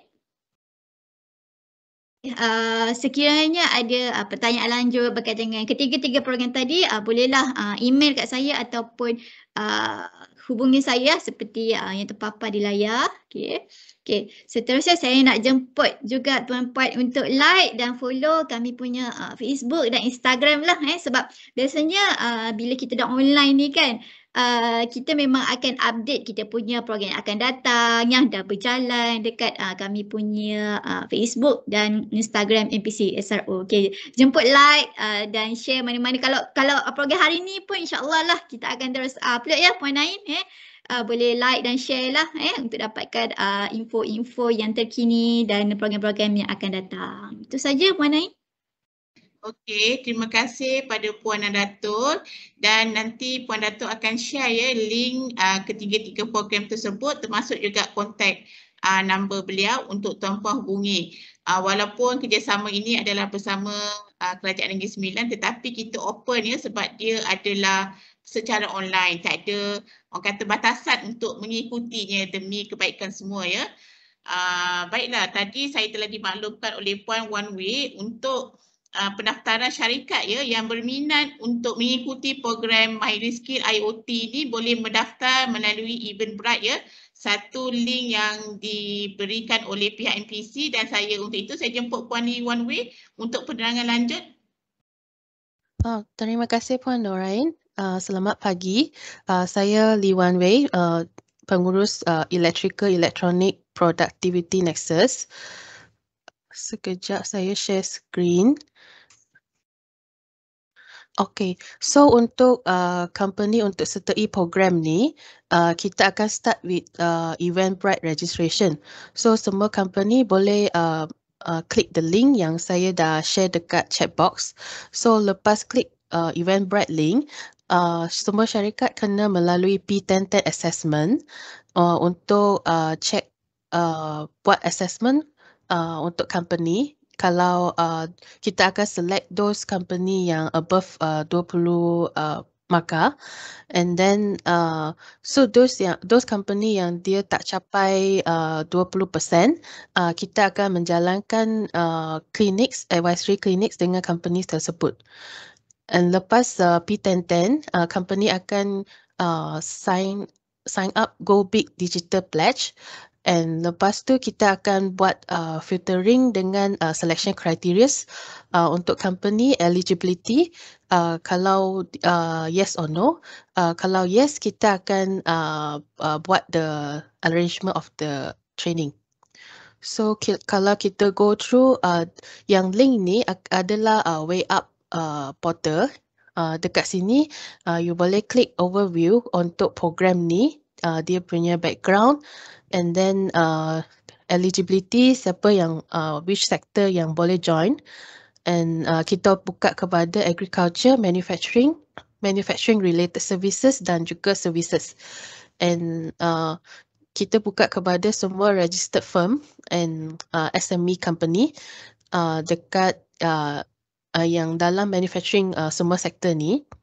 Uh, sekiranya ada uh, pertanyaan lanjut berkaitan dengan ketiga-tiga program tadi uh, bolehlah uh, email kat saya ataupun uh, hubungi saya seperti uh, yang terpapar di layar okay okay seterusnya saya nak jemput juga tuan-puan untuk like dan follow kami punya uh, Facebook dan Instagram lah eh sebab biasanya uh, bila kita dah online ni kan uh, uh, kita memang akan update kita punya program yang akan datang yang dah berjalan dekat uh, kami punya uh, Facebook dan Instagram MPC SRO. Okay. Jemput like uh, dan share mana-mana. Kalau kalau program hari ni pun insyaAllah lah kita akan terus uh, upload ya Puan Nain. Eh. Uh, boleh like dan share lah eh, untuk dapatkan uh, info-info yang terkini dan program-program yang akan datang. Itu saja Puan Nain. Okey, terima kasih pada Puan Datuk dan nanti Puan Datuk akan share ya link uh, ah, ketiga-tiga program tersebut termasuk juga kontak uh, ah, nombor beliau untuk tuan-puan hubungi. Uh, walaupun kerjasama ini adalah bersama uh, Kerajaan Negeri Sembilan tetapi kita open ya sebab dia adalah secara online. Tak ada orang kata batasan untuk mengikutinya demi kebaikan semua ya. Uh, baiklah, tadi saya telah dimaklumkan oleh Puan One Way untuk uh, pendaftaran syarikat ya yang berminat untuk mengikuti program Mahir Skill IoT ini boleh mendaftar melalui Eventbrite ya. Satu link yang diberikan oleh pihak NPC dan saya untuk itu saya jemput Puan Lee One Way untuk penerangan lanjut. Oh, terima kasih Puan Norain. Uh, selamat pagi. Uh, saya Lee Wan Wei, uh, pengurus uh, Electrical Electronic Productivity Nexus. Uh, sekejap saya share screen. Okay, so untuk uh, company untuk sertai program ni, uh, kita akan start with uh, Eventbrite registration. So semua company boleh uh, uh, klik the link yang saya dah share dekat chat box. So lepas klik uh, Eventbrite link, uh, semua syarikat kena melalui P10 assessment uh, untuk uh, check uh, buat assessment Uh, untuk company kalau uh, kita akan select those company yang above uh, 20 uh, maka and then uh, so those yang those company yang dia tak capai uh, 20% uh, kita akan menjalankan uh, clinics advisory clinics dengan company tersebut and lepas uh, p 1010 uh, company akan uh, sign sign up go big digital pledge and lepas tu kita akan buat uh, filtering dengan uh, selection criteria uh, untuk company eligibility uh, kalau uh, yes or no uh, kalau yes kita akan uh, uh, buat the arrangement of the training so kalau kita go through uh, yang link ni adalah uh, way up uh, portal uh, dekat sini uh, you boleh click overview untuk program ni uh, dia punya background and then uh, eligibility siapa yang uh, which sector yang boleh join and uh, kita buka kepada agriculture, manufacturing, manufacturing related services dan juga services and uh, kita buka kepada semua registered firm and uh, SME company uh, dekat uh, uh, yang dalam manufacturing uh, semua sektor ni. Uh,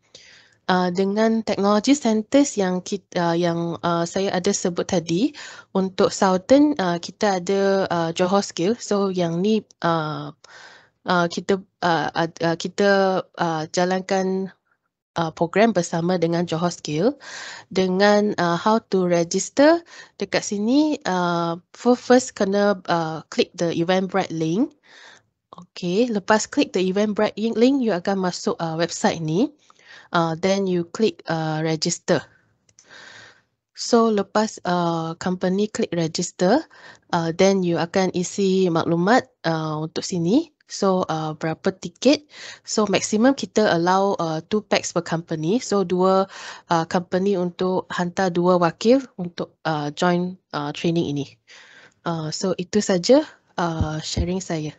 Uh, dengan teknologi sentis yang kita uh, yang uh, saya ada sebut tadi untuk Southern uh, kita ada uh, Johor Skill so yang ni uh, uh, kita uh, uh, kita uh, jalankan uh, program bersama dengan Johor Skill dengan uh, how to register dekat sini uh, for first kena uh, click the Eventbrite link okay lepas click the Eventbrite link you akan masuk uh, website ni uh, then you click uh, register. So lepas uh, company click register, uh, then you akan isi maklumat uh, untuk sini. So uh, berapa tiket? So maximum kita allow uh, two packs per company. So dua uh, company untuk hantar dua wakil untuk uh, join uh, training ini. Uh, so itu saja uh, sharing saya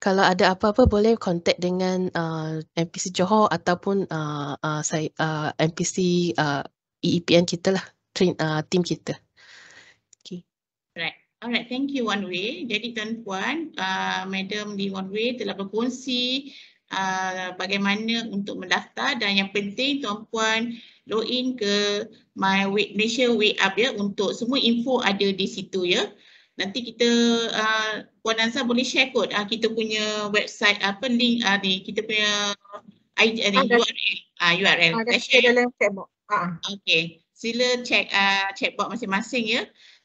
kalau ada apa-apa boleh kontak dengan uh, MPC Johor ataupun uh, uh, MPC uh, uh EEPN kita lah train uh, team kita. Okay. Alright, Alright, thank you one way. Jadi tuan-puan, uh, madam di one way telah berkongsi uh, bagaimana untuk mendaftar dan yang penting tuan-puan in ke my way, Malaysia way up ya untuk semua info ada di situ ya. Nanti kita uh, Puan Azhar boleh share kot uh, kita punya website apa uh, link uh, ni kita punya ID, uh, ah, ni, ah, URL. Ah, uh, URL. Ada share dalam chat box. Ah. Okay. Sila check uh, chat box masing-masing ya.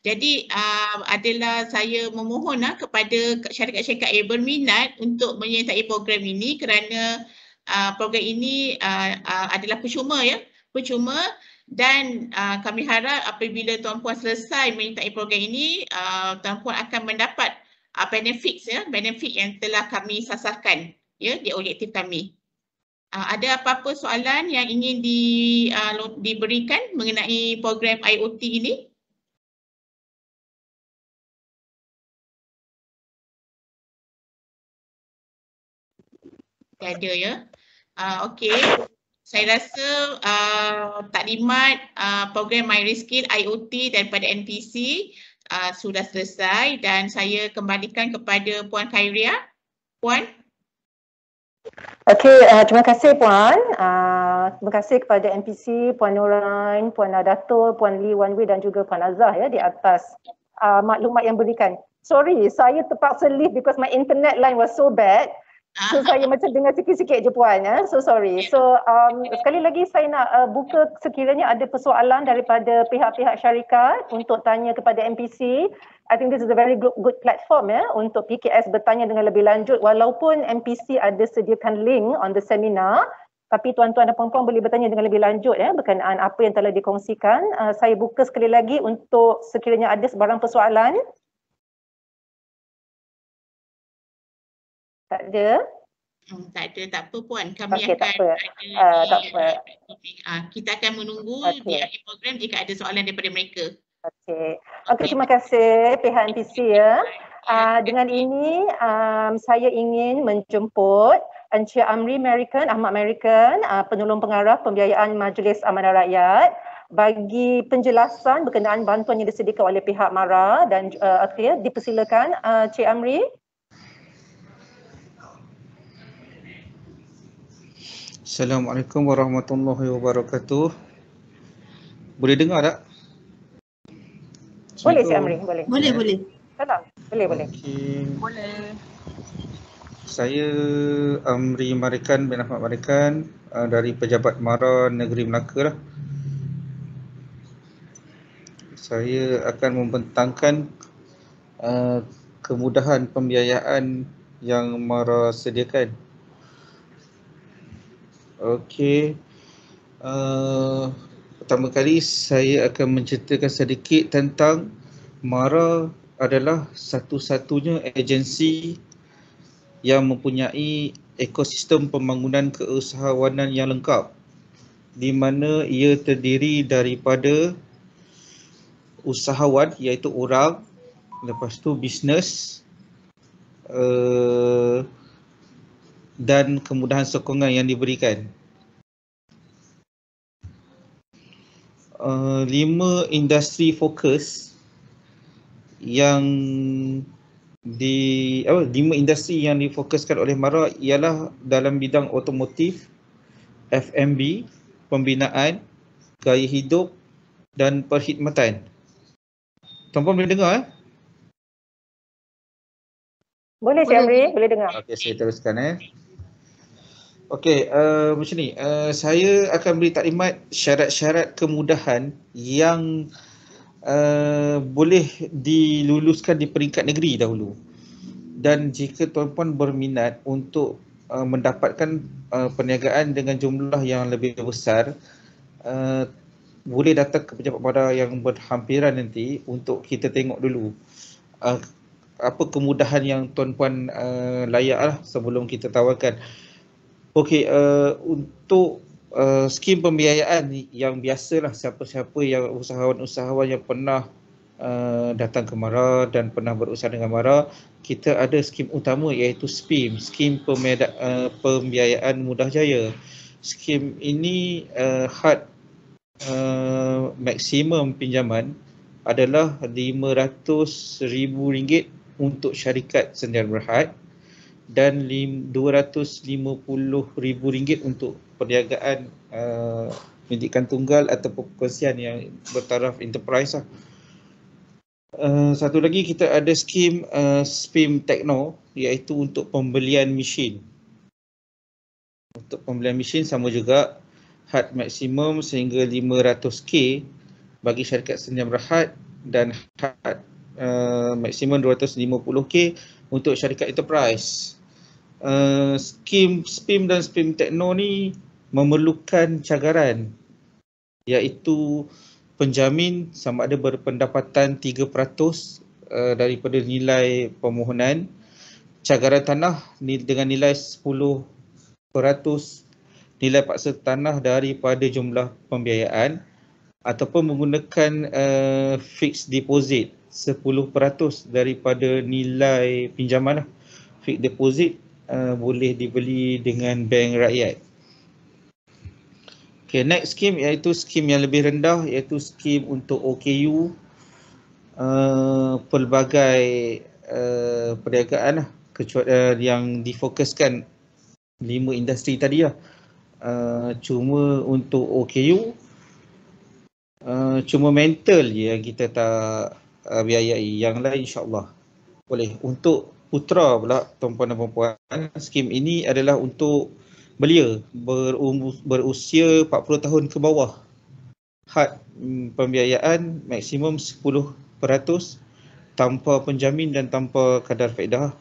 Jadi uh, adalah saya memohon uh, kepada syarikat-syarikat yang berminat untuk menyertai program ini kerana uh, program ini uh, uh, adalah percuma ya. Percuma dan uh, kami harap apabila tuan-puan selesai menyertai program ini, uh, tuan-puan akan mendapat uh, benefits ya, benefit yang telah kami sasarkan ya di objektif kami. Uh, ada apa-apa soalan yang ingin di uh, diberikan mengenai program IoT ini? Tak ada ya. Uh, okay. Saya rasa uh, taklimat uh, program MyReskill IoT daripada NPC uh, sudah selesai dan saya kembalikan kepada Puan Khairia. Puan? Okey, uh, terima kasih Puan. Uh, terima kasih kepada NPC, Puan Nurain, Puan Adatul, Puan Lee Wanwi dan juga Puan Azah ya, di atas uh, maklumat yang berikan. Sorry, saya terpaksa leave because my internet line was so bad. Ah. So saya macam dengar sikit-sikit je puan ya. So sorry. Ya. So um sekali lagi saya nak uh, buka sekiranya ada persoalan daripada pihak-pihak syarikat untuk tanya kepada MPC. I think this is a very good good platform ya untuk PKS bertanya dengan lebih lanjut walaupun MPC ada sediakan link on the seminar tapi tuan-tuan dan puan-puan boleh bertanya dengan lebih lanjut ya berkenaan apa yang telah dikongsikan. Uh, saya buka sekali lagi untuk sekiranya ada sebarang persoalan. Tak ada. Hmm, tak ada, tak apa puan. Kami okay, akan ada uh, di, Uh, kita akan menunggu okay. di akhir program jika ada soalan daripada mereka. Okey. Okey, terima kasih pihak NPC ya. Uh, dengan ini um, saya ingin menjemput Encik Amri American, Ahmad American, uh, penolong pengarah pembiayaan Majlis Amanah Rakyat bagi penjelasan berkenaan bantuan yang disediakan oleh pihak MARA dan uh, eh, akhir dipersilakan uh, eh, Encik Amri. Assalamualaikum warahmatullahi wabarakatuh. Boleh dengar tak? Boleh Cik Amri, boleh. Boleh, boleh. Salam. Boleh, boleh. Okay. Boleh. Saya Amri Marikan bin Ahmad Marikan eh, dari Pejabat Mara Negeri Melaka lah. Saya akan membentangkan uh, kemudahan pembiayaan yang Mara sediakan. Okey. Uh, pertama kali saya akan menceritakan sedikit tentang MARA adalah satu-satunya agensi yang mempunyai ekosistem pembangunan keusahawanan yang lengkap di mana ia terdiri daripada usahawan iaitu orang lepas tu bisnes uh, dan kemudahan sokongan yang diberikan. Uh, lima industri fokus yang di apa oh, lima industri yang difokuskan oleh MARA ialah dalam bidang otomotif, FMB, pembinaan, gaya hidup dan perkhidmatan. Tuan-tuan boleh dengar eh? Boleh, boleh. Syamri, boleh dengar. Okey, saya teruskan eh. Okey, uh, macam ni. Uh, saya akan beri taklimat syarat-syarat kemudahan yang uh, boleh diluluskan di peringkat negeri dahulu. Dan jika tuan-puan berminat untuk uh, mendapatkan uh, perniagaan dengan jumlah yang lebih besar, uh, boleh datang ke pejabat badan yang berhampiran nanti untuk kita tengok dulu uh, apa kemudahan yang tuan-puan uh, layak lah sebelum kita tawarkan. Okey, uh, untuk uh, skim pembiayaan yang biasalah siapa-siapa yang usahawan-usahawan yang pernah uh, datang ke Mara dan pernah berusaha dengan Mara, kita ada skim utama iaitu SPIM, Skim Pemeda- uh, Pembiayaan Mudah Jaya. Skim ini uh, had uh, maksimum pinjaman adalah RM500,000 untuk syarikat sendirian berhad dan RM250,000 untuk perniagaan uh, pendidikan tunggal atau perkongsian yang bertaraf enterprise. Lah. Uh, satu lagi kita ada skim uh, SPIM Techno iaitu untuk pembelian mesin. Untuk pembelian mesin sama juga had maksimum sehingga 500k bagi syarikat senyam rehat dan had uh, maksimum 250k untuk syarikat enterprise. Uh, skim SPIM dan SPIM Techno ni memerlukan cagaran iaitu penjamin sama ada berpendapatan 3% uh, eh, daripada nilai permohonan cagaran tanah ni dengan nilai 10% nilai paksa tanah daripada jumlah pembiayaan ataupun menggunakan uh, fixed deposit 10% daripada nilai pinjaman lah. Fixed deposit uh, boleh dibeli dengan bank rakyat. Okay, next scheme iaitu skim yang lebih rendah iaitu skim untuk OKU. Uh, pelbagai uh, perniagaan lah kecuali uh, yang difokuskan lima industri tadi lah. Uh, cuma untuk OKU uh, cuma mental je yang kita tak biayai yang lain insyaAllah boleh untuk putra pula tuan-puan dan perempuan skim ini adalah untuk belia berusia 40 tahun ke bawah had mm, pembiayaan maksimum 10% tanpa penjamin dan tanpa kadar faedah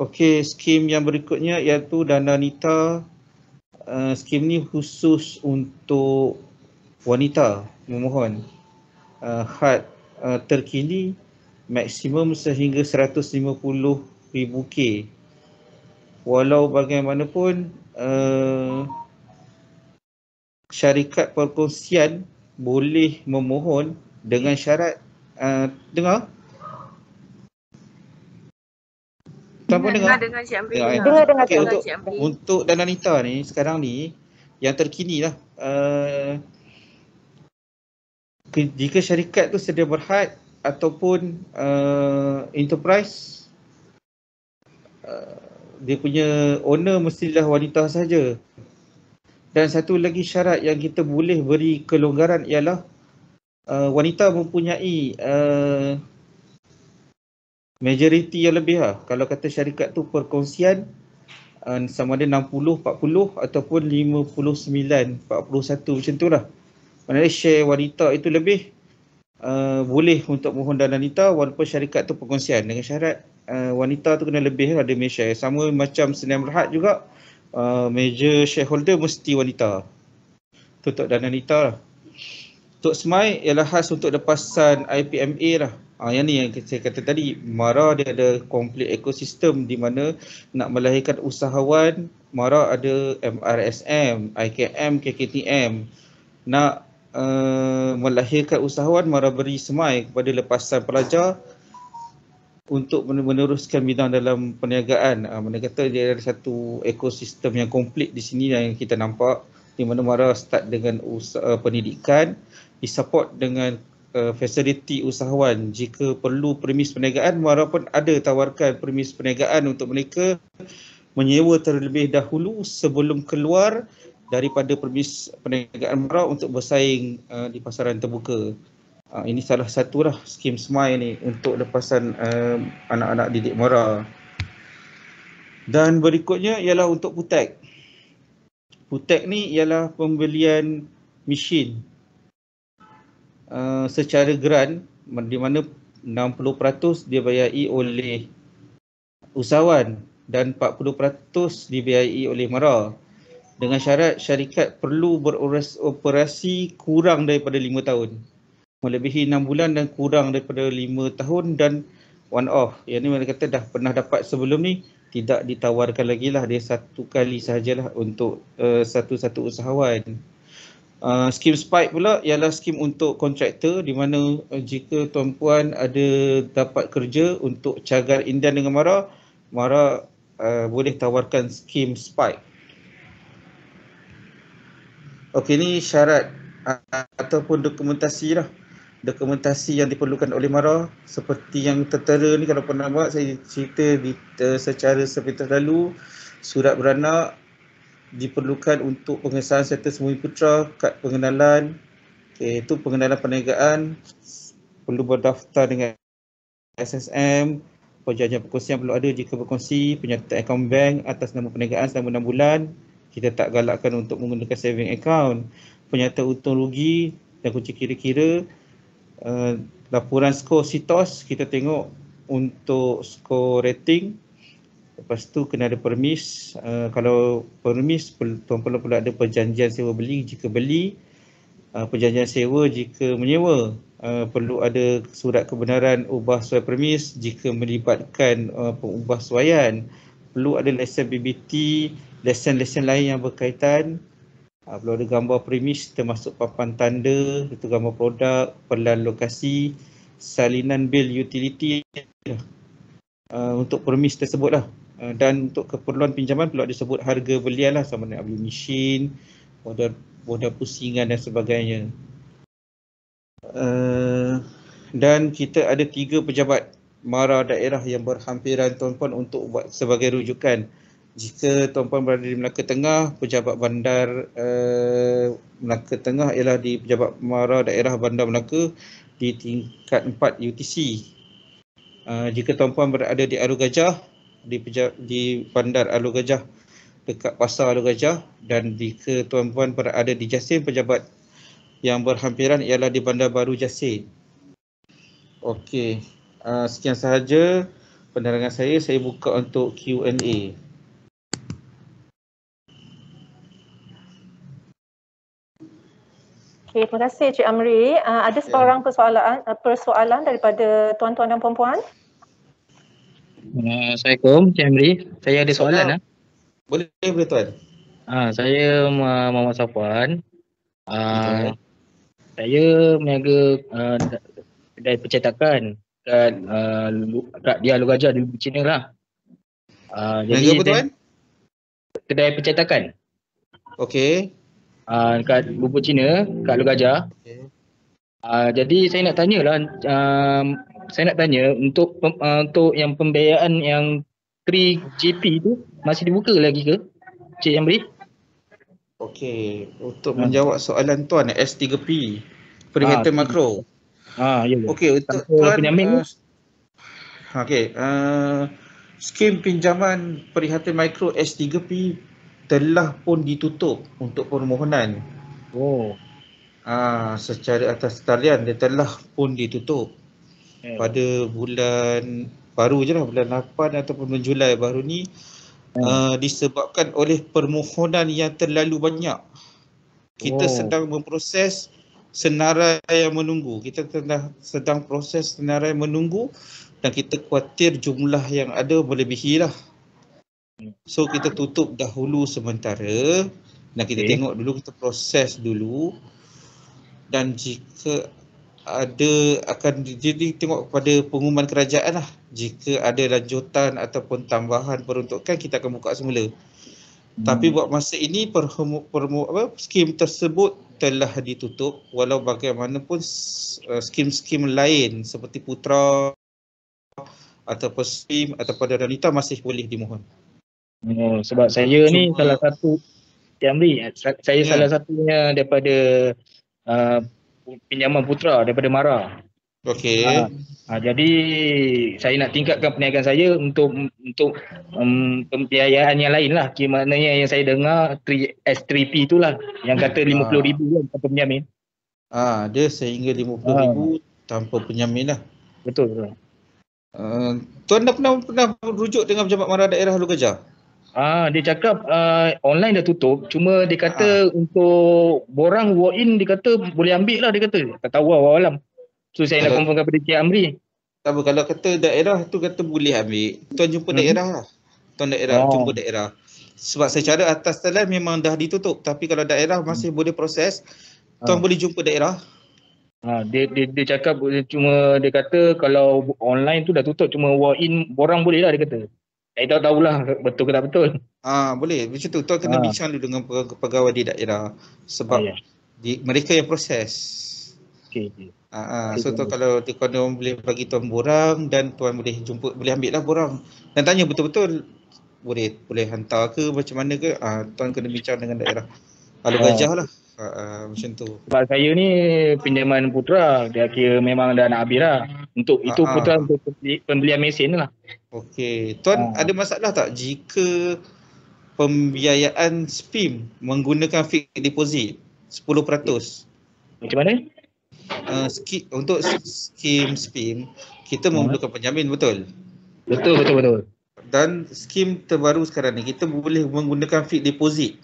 Okey, skim yang berikutnya iaitu dana nita uh, skim ni khusus untuk wanita memohon uh, had uh, terkini maksimum sehingga 150 ribu K. Walau bagaimanapun uh, syarikat perkongsian boleh memohon dengan syarat uh, dengar? Tanpa dengar, dengan Cik Amri. Dengar, dengar, okay, dengar untuk, dana nita ni sekarang ni yang terkini lah uh, jika syarikat tu sedia berhad ataupun uh, enterprise uh, dia punya owner mestilah wanita saja. Dan satu lagi syarat yang kita boleh beri kelonggaran ialah uh, wanita mempunyai uh, majoriti yang lebih lah. Kalau kata syarikat tu perkongsian uh, sama ada 60-40 ataupun 59-41 macam tu lah mana share wanita itu lebih uh, boleh untuk mohon dana wanita walaupun syarikat tu perkongsian dengan syarat uh, wanita tu kena lebih ada main share sama macam Senyam Rahat juga uh, major shareholder mesti wanita untuk dana wanita lah untuk SMAI ialah khas untuk lepasan IPMA lah Ha, yang ni yang saya kata tadi, MARA dia ada komplit ekosistem di mana nak melahirkan usahawan, MARA ada MRSM, IKM, KKTM. Nak Eh, melahirkan usahawan mara beri semai kepada lepasan pelajar untuk meneruskan bidang dalam perniagaan. Uh, mana kata dia ada satu ekosistem yang komplit di sini yang kita nampak di mana mara start dengan usaha, uh, eh, pendidikan disupport dengan uh, fasiliti usahawan jika perlu premis perniagaan mara pun ada tawarkan premis perniagaan untuk mereka menyewa terlebih dahulu sebelum keluar daripada perniagaan mara untuk bersaing uh, di pasaran terbuka. Uh, ini salah satu lah skim SMILE ni untuk lepasan uh, anak-anak didik mara. Dan berikutnya ialah untuk PUTEK. PUTEK ni ialah pembelian mesin uh, secara grant di mana 60% dibayai oleh usahawan dan 40% dibiayai oleh merah dengan syarat syarikat perlu beroperasi kurang daripada lima tahun melebihi enam bulan dan kurang daripada lima tahun dan one off yang ni mereka kata dah pernah dapat sebelum ni tidak ditawarkan lagi lah dia satu kali sahajalah untuk uh, satu-satu usahawan Uh, skim spike pula ialah skim untuk kontraktor di mana uh, jika tuan-puan ada dapat kerja untuk cagar indian dengan MARA, MARA uh, boleh tawarkan skim spike. Okey ni syarat ataupun dokumentasi lah. Dokumentasi yang diperlukan oleh MARA seperti yang tertera ni kalau pernah buat saya cerita di, uh, secara sepintas lalu surat beranak diperlukan untuk pengesahan status bumi putra, kad pengenalan iaitu pengenalan perniagaan perlu berdaftar dengan SSM perjanjian perkongsian perlu ada jika berkongsi penyertaan akaun bank atas nama perniagaan selama 6 bulan kita tak galakkan untuk menggunakan saving account penyata untung rugi dan kunci kira-kira uh, laporan skor sitos kita tengok untuk skor rating lepas tu kena ada permis uh, kalau permis tuan perlu pula ada perjanjian sewa beli jika beli uh, perjanjian sewa jika menyewa uh, perlu ada surat kebenaran ubah suai permis jika melibatkan uh, pengubah suaian perlu ada lesen BBT lesen-lesen lain yang berkaitan uh, ah, perlu ada gambar premis termasuk papan tanda itu gambar produk perlan lokasi salinan bil utility uh, untuk premis tersebutlah uh, dan untuk keperluan pinjaman perlu disebut harga lah sama ada beli mesin modal modal pusingan dan sebagainya uh, dan kita ada tiga pejabat mara daerah yang berhampiran tuan-tuan untuk buat sebagai rujukan uh, jika tuan-puan berada di Melaka Tengah, pejabat bandar uh, Melaka Tengah ialah di pejabat Mara Daerah Bandar Melaka di tingkat 4 UTC. Uh, eh, jika tuan-puan berada di Alu Gajah, di, pejabat, di bandar Alu Gajah dekat pasar Alu Gajah dan jika tuan-puan berada di Jasin, pejabat yang berhampiran ialah di Bandar Baru Jasin. Okey, uh, sekian sahaja penerangan saya. Saya buka untuk Q&A. Okey, terima kasih Cik Amri. Uh, ada seorang persoalan ah, persoalan daripada tuan-tuan dan puan-puan? Ah, Assalamualaikum Cik Amri. Saya ada soalan. Ha? Boleh, boleh tuan. Ha, saya Muhammad Safuan. Uh, saya meniaga uh, percetakan dan uh, kat dia Lu Gajah di China lah. Uh, jadi apa tuan? Kedai percetakan. Okey. Ah, dekat buku Cina, kat Lu Gajah. Okay. Uh, jadi saya nak tanyalah uh, saya nak tanya untuk uh, untuk yang pembiayaan yang 3GP tu masih dibuka lagi ke? Cik yang beri. Okey, untuk hmm. menjawab soalan tuan S3P perhitungan ha, makro. Ah, ha, ya. Okey, untuk tuan, penjamin uh, Okey, uh, skim pinjaman perhatian mikro S3P telah pun ditutup untuk permohonan. Oh. Ah secara atas talian dia telah pun ditutup. Yeah. Pada bulan baru je lah bulan 8 ataupun bulan Julai baru ni yeah. uh, ha, disebabkan oleh permohonan yang terlalu banyak. Kita oh. sedang memproses senarai yang menunggu. Kita sedang sedang proses senarai menunggu dan kita khuatir jumlah yang ada melebihi lah. So kita tutup dahulu sementara dan kita okay. tengok dulu kita proses dulu dan jika ada akan jadi tengok kepada pengumuman kerajaan lah jika ada lanjutan ataupun tambahan peruntukan kita akan buka semula hmm. tapi buat masa ini perhemu, perhemu, apa, skim tersebut telah ditutup walau bagaimanapun eh, skim-skim lain seperti putra ataupun skim ataupun wanita masih boleh dimohon Oh, sebab saya Cuma. ni salah satu Tiamri, eh, saya yeah. salah ya. satunya daripada uh, pinjaman putra daripada Mara. Okey. Uh, uh, jadi saya nak tingkatkan perniagaan saya untuk untuk um, pembiayaan yang lain lah. Okay, maknanya yang saya dengar S3P tu lah yang kata RM50,000 ah. uh. kan tanpa penjamin. Ah, uh, dia sehingga RM50,000 uh. tanpa penjamin lah. Betul. betul. Uh, tuan dah pernah, pernah rujuk dengan pejabat Mara Daerah Lugajah? Ah dia cakap uh, online dah tutup cuma dia kata ah. untuk borang walk in dia kata boleh ambil lah dia kata. Tak tahu lah, awal-awal. So saya nak confirmkan kepada Cik Amri. Tak apa kalau kata daerah tu kata boleh ambil. Tuan jumpa hmm. daerah lah. Tuan daerah oh. jumpa daerah. Sebab secara atas talian memang dah ditutup tapi kalau daerah hmm. masih hmm. boleh proses ah. tuan ah. boleh jumpa daerah. Ha, dia, dia, dia cakap cuma dia kata kalau online tu dah tutup cuma walk in borang boleh lah dia kata. Saya tak lah betul ke tak betul. Ah boleh. Macam tu tuan kena ha. bincang dulu dengan pegawai di daerah sebab ha, ya. di, mereka yang proses. Okey. Ah, ah. so tuan kalau tuan boleh bagi tuan borang dan tuan boleh jumpa boleh ambil lah borang dan tanya betul-betul boleh boleh hantar ke macam mana ke ah, tuan kena bincang dengan daerah kalau ah. lah. ha. gajah lah ah, macam tu sebab saya ni pinjaman putra dia kira memang dah nak habis lah untuk Aha. itu putaran ah. untuk pembelian mesin lah. Okey, tuan Aha. ada masalah tak jika pembiayaan SPIM menggunakan fixed deposit 10%? Macam mana? Uh, ski, untuk skim SPIM, kita Aha. memerlukan penjamin betul? Betul, betul, betul. Dan skim terbaru sekarang ni, kita boleh menggunakan fixed deposit.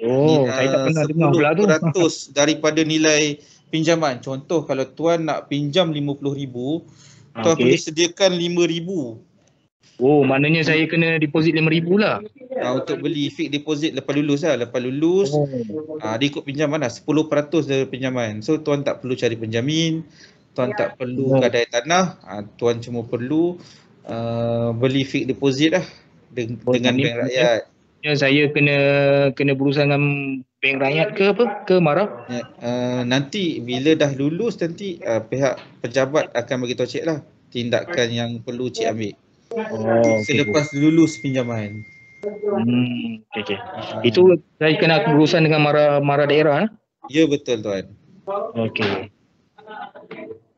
Oh, ni, saya tak pernah dengar pula tu. Ah, daripada nilai pinjaman. Contoh kalau tuan nak pinjam RM50,000, tuan okay. boleh sediakan RM5,000. Oh, maknanya saya kena deposit RM5,000 lah. Uh, untuk beli fix deposit lepas lulus lah. Lepas lulus, oh. uh, dia ikut pinjaman lah. 10% dari pinjaman. So, tuan tak perlu cari penjamin. Tuan ya. tak perlu oh. gadai tanah. Uh, tuan cuma perlu uh, beli fix deposit lah. Den- oh, dengan bank rakyat maksudnya saya kena kena berusaha dengan bank rakyat ke apa ke marah ya, uh, nanti bila dah lulus nanti uh, pihak pejabat akan beritahu cik lah tindakan yang perlu cik ambil oh, selepas lulus pinjaman hmm, okay, okay. Uh, itu saya kena berusaha dengan marah marah daerah eh? ya betul tuan okey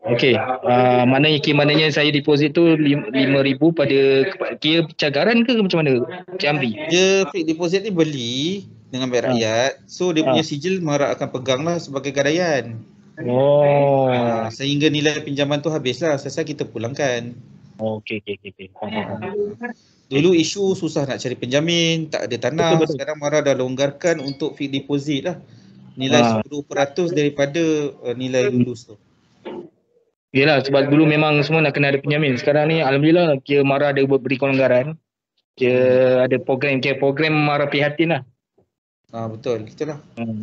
Okey, uh, ah, maknanya kira maknanya saya deposit tu lima ribu pada kira cagaran ke macam mana? Jambi. Dia fixed deposit ni beli dengan bayar ha. rakyat. So dia ha. punya ah. sijil MARA akan pegang lah sebagai gadaian. Oh. Ha, sehingga nilai pinjaman tu habislah. Sasa kita pulangkan. Oh, okey, okey, okey. Okay. Dulu isu susah nak cari penjamin, tak ada tanah. Betul, betul. Sekarang Mara dah longgarkan untuk fixed deposit lah. Nilai ha. 10% daripada uh, nilai lulus tu. Yelah sebab dulu memang semua nak kena ada penjamin. Sekarang ni Alhamdulillah kira Mara ada buat beri kelonggaran. Kira hmm. ada program, kira program Mara Prihatin lah. Ha, betul, betul lah. Hmm.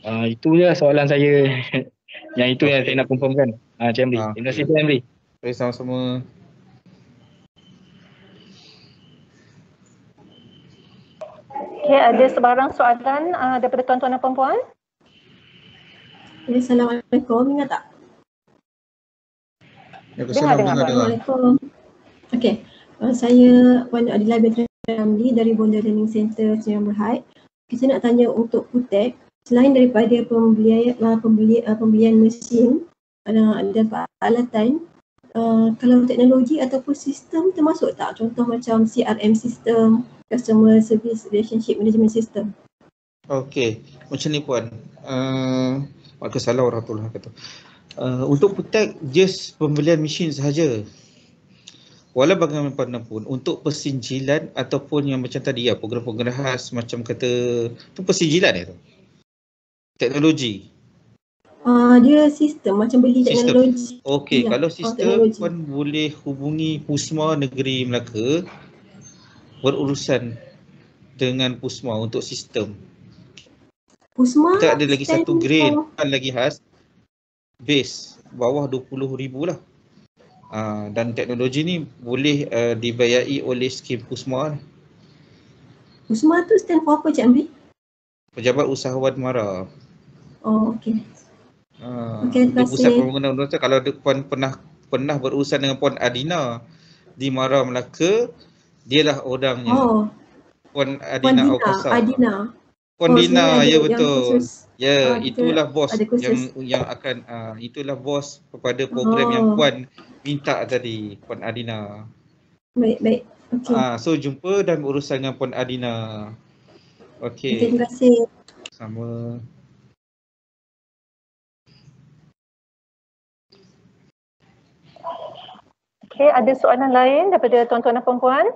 Ha, itu je lah soalan saya. yang itu yang saya nak confirmkan. Ha, Cik Amri. Ha, Terima kasih Cik Amri. Okay, sama-sama. Okay, ya, ada sebarang soalan uh, daripada tuan-tuan dan puan-puan? Assalamualaikum, ingat tak? Assalamualaikum. Okey. Uh, saya Wan Adila Betra Ramli dari Bonda Learning Center Sdn Bhd. Kita nak tanya untuk Putek, selain daripada pembelian uh, pembeli, uh, pembelian mesin dan peralatan, kalau teknologi ataupun sistem termasuk tak? Contoh macam CRM system, customer service relationship management system. Okay, macam ni puan. Uh... Waalaikumsalam warahmatullahi wabarakatuh. Uh, untuk protect just pembelian mesin sahaja. Walau bagaimanapun untuk persinjilan ataupun yang macam tadi ya program program khas macam kata tu persinjilan itu. Teknologi. Uh, dia sistem macam beli sistem. teknologi. Okey, ya, kalau oh, sistem oh, pun boleh hubungi Pusma Negeri Melaka berurusan dengan Pusma untuk sistem. Pusma kita ada lagi satu grade kan lagi khas base bawah 20000 lah uh, dan teknologi ni boleh uh, eh, dibayai oleh skim Pusma lah. Pusma tu stand for apa Cik Ambi? Pejabat Usahawan Mara. Oh okey. Uh, okay, ah, pusat pembangunan universiti kalau ada puan pernah pernah berurusan dengan puan Adina di Mara Melaka dialah orangnya. Oh. Puan Adina Puan Adina. Kondina, ya yang betul. Khusus. Ya, ha, itulah bos yang yang akan uh, itulah bos kepada program oh. yang puan minta tadi puan Adina. Baik, baik. okay. Ah, uh, so jumpa dan urusan dengan puan Adina. Okay. Terima kasih. Sama. Okay, ada soalan lain daripada tuan-tuan dan puan-puan?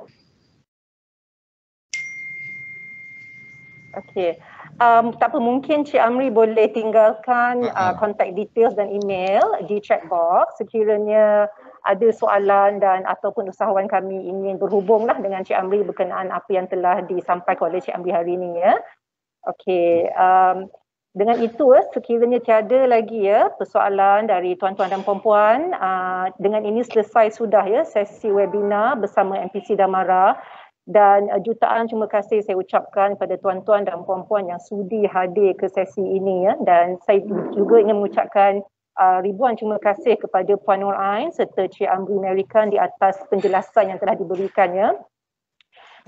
Okey. Um, tak apa, mungkin Cik Amri boleh tinggalkan uh-huh. uh, contact details dan email di chat box sekiranya ada soalan dan ataupun usahawan kami ingin berhubunglah dengan Cik Amri berkenaan apa yang telah disampaikan oleh Cik Amri hari ini ya. Okey. Um, dengan itu sekiranya tiada lagi ya persoalan dari tuan-tuan dan puan-puan uh, dengan ini selesai sudah ya sesi webinar bersama MPC Damara dan uh, jutaan terima kasih saya ucapkan kepada tuan-tuan dan puan-puan yang sudi hadir ke sesi ini ya dan saya juga ingin mengucapkan uh, ribuan terima kasih kepada puan Nur Ain serta Cik Amri American di atas penjelasan yang telah diberikan ya.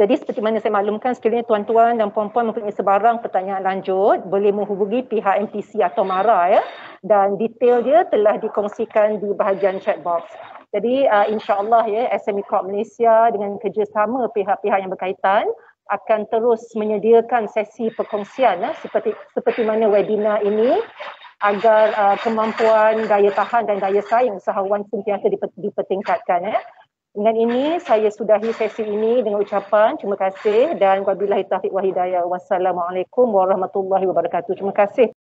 Jadi seperti mana saya maklumkan sekiranya tuan-tuan dan puan-puan mempunyai sebarang pertanyaan lanjut boleh menghubungi pihak MPC atau MARA ya dan detail dia telah dikongsikan di bahagian chat box. Jadi uh, Allah ya SME Corp Malaysia dengan kerjasama pihak-pihak yang berkaitan akan terus menyediakan sesi perkongsian ya, seperti seperti mana webinar ini agar uh, kemampuan daya tahan dan daya saing usahawan sentiasa dipertingkatkan. Ya. Dengan ini saya sudahi sesi ini dengan ucapan terima kasih dan wabillahi taufiq wa Wassalamualaikum warahmatullahi wabarakatuh. Terima kasih.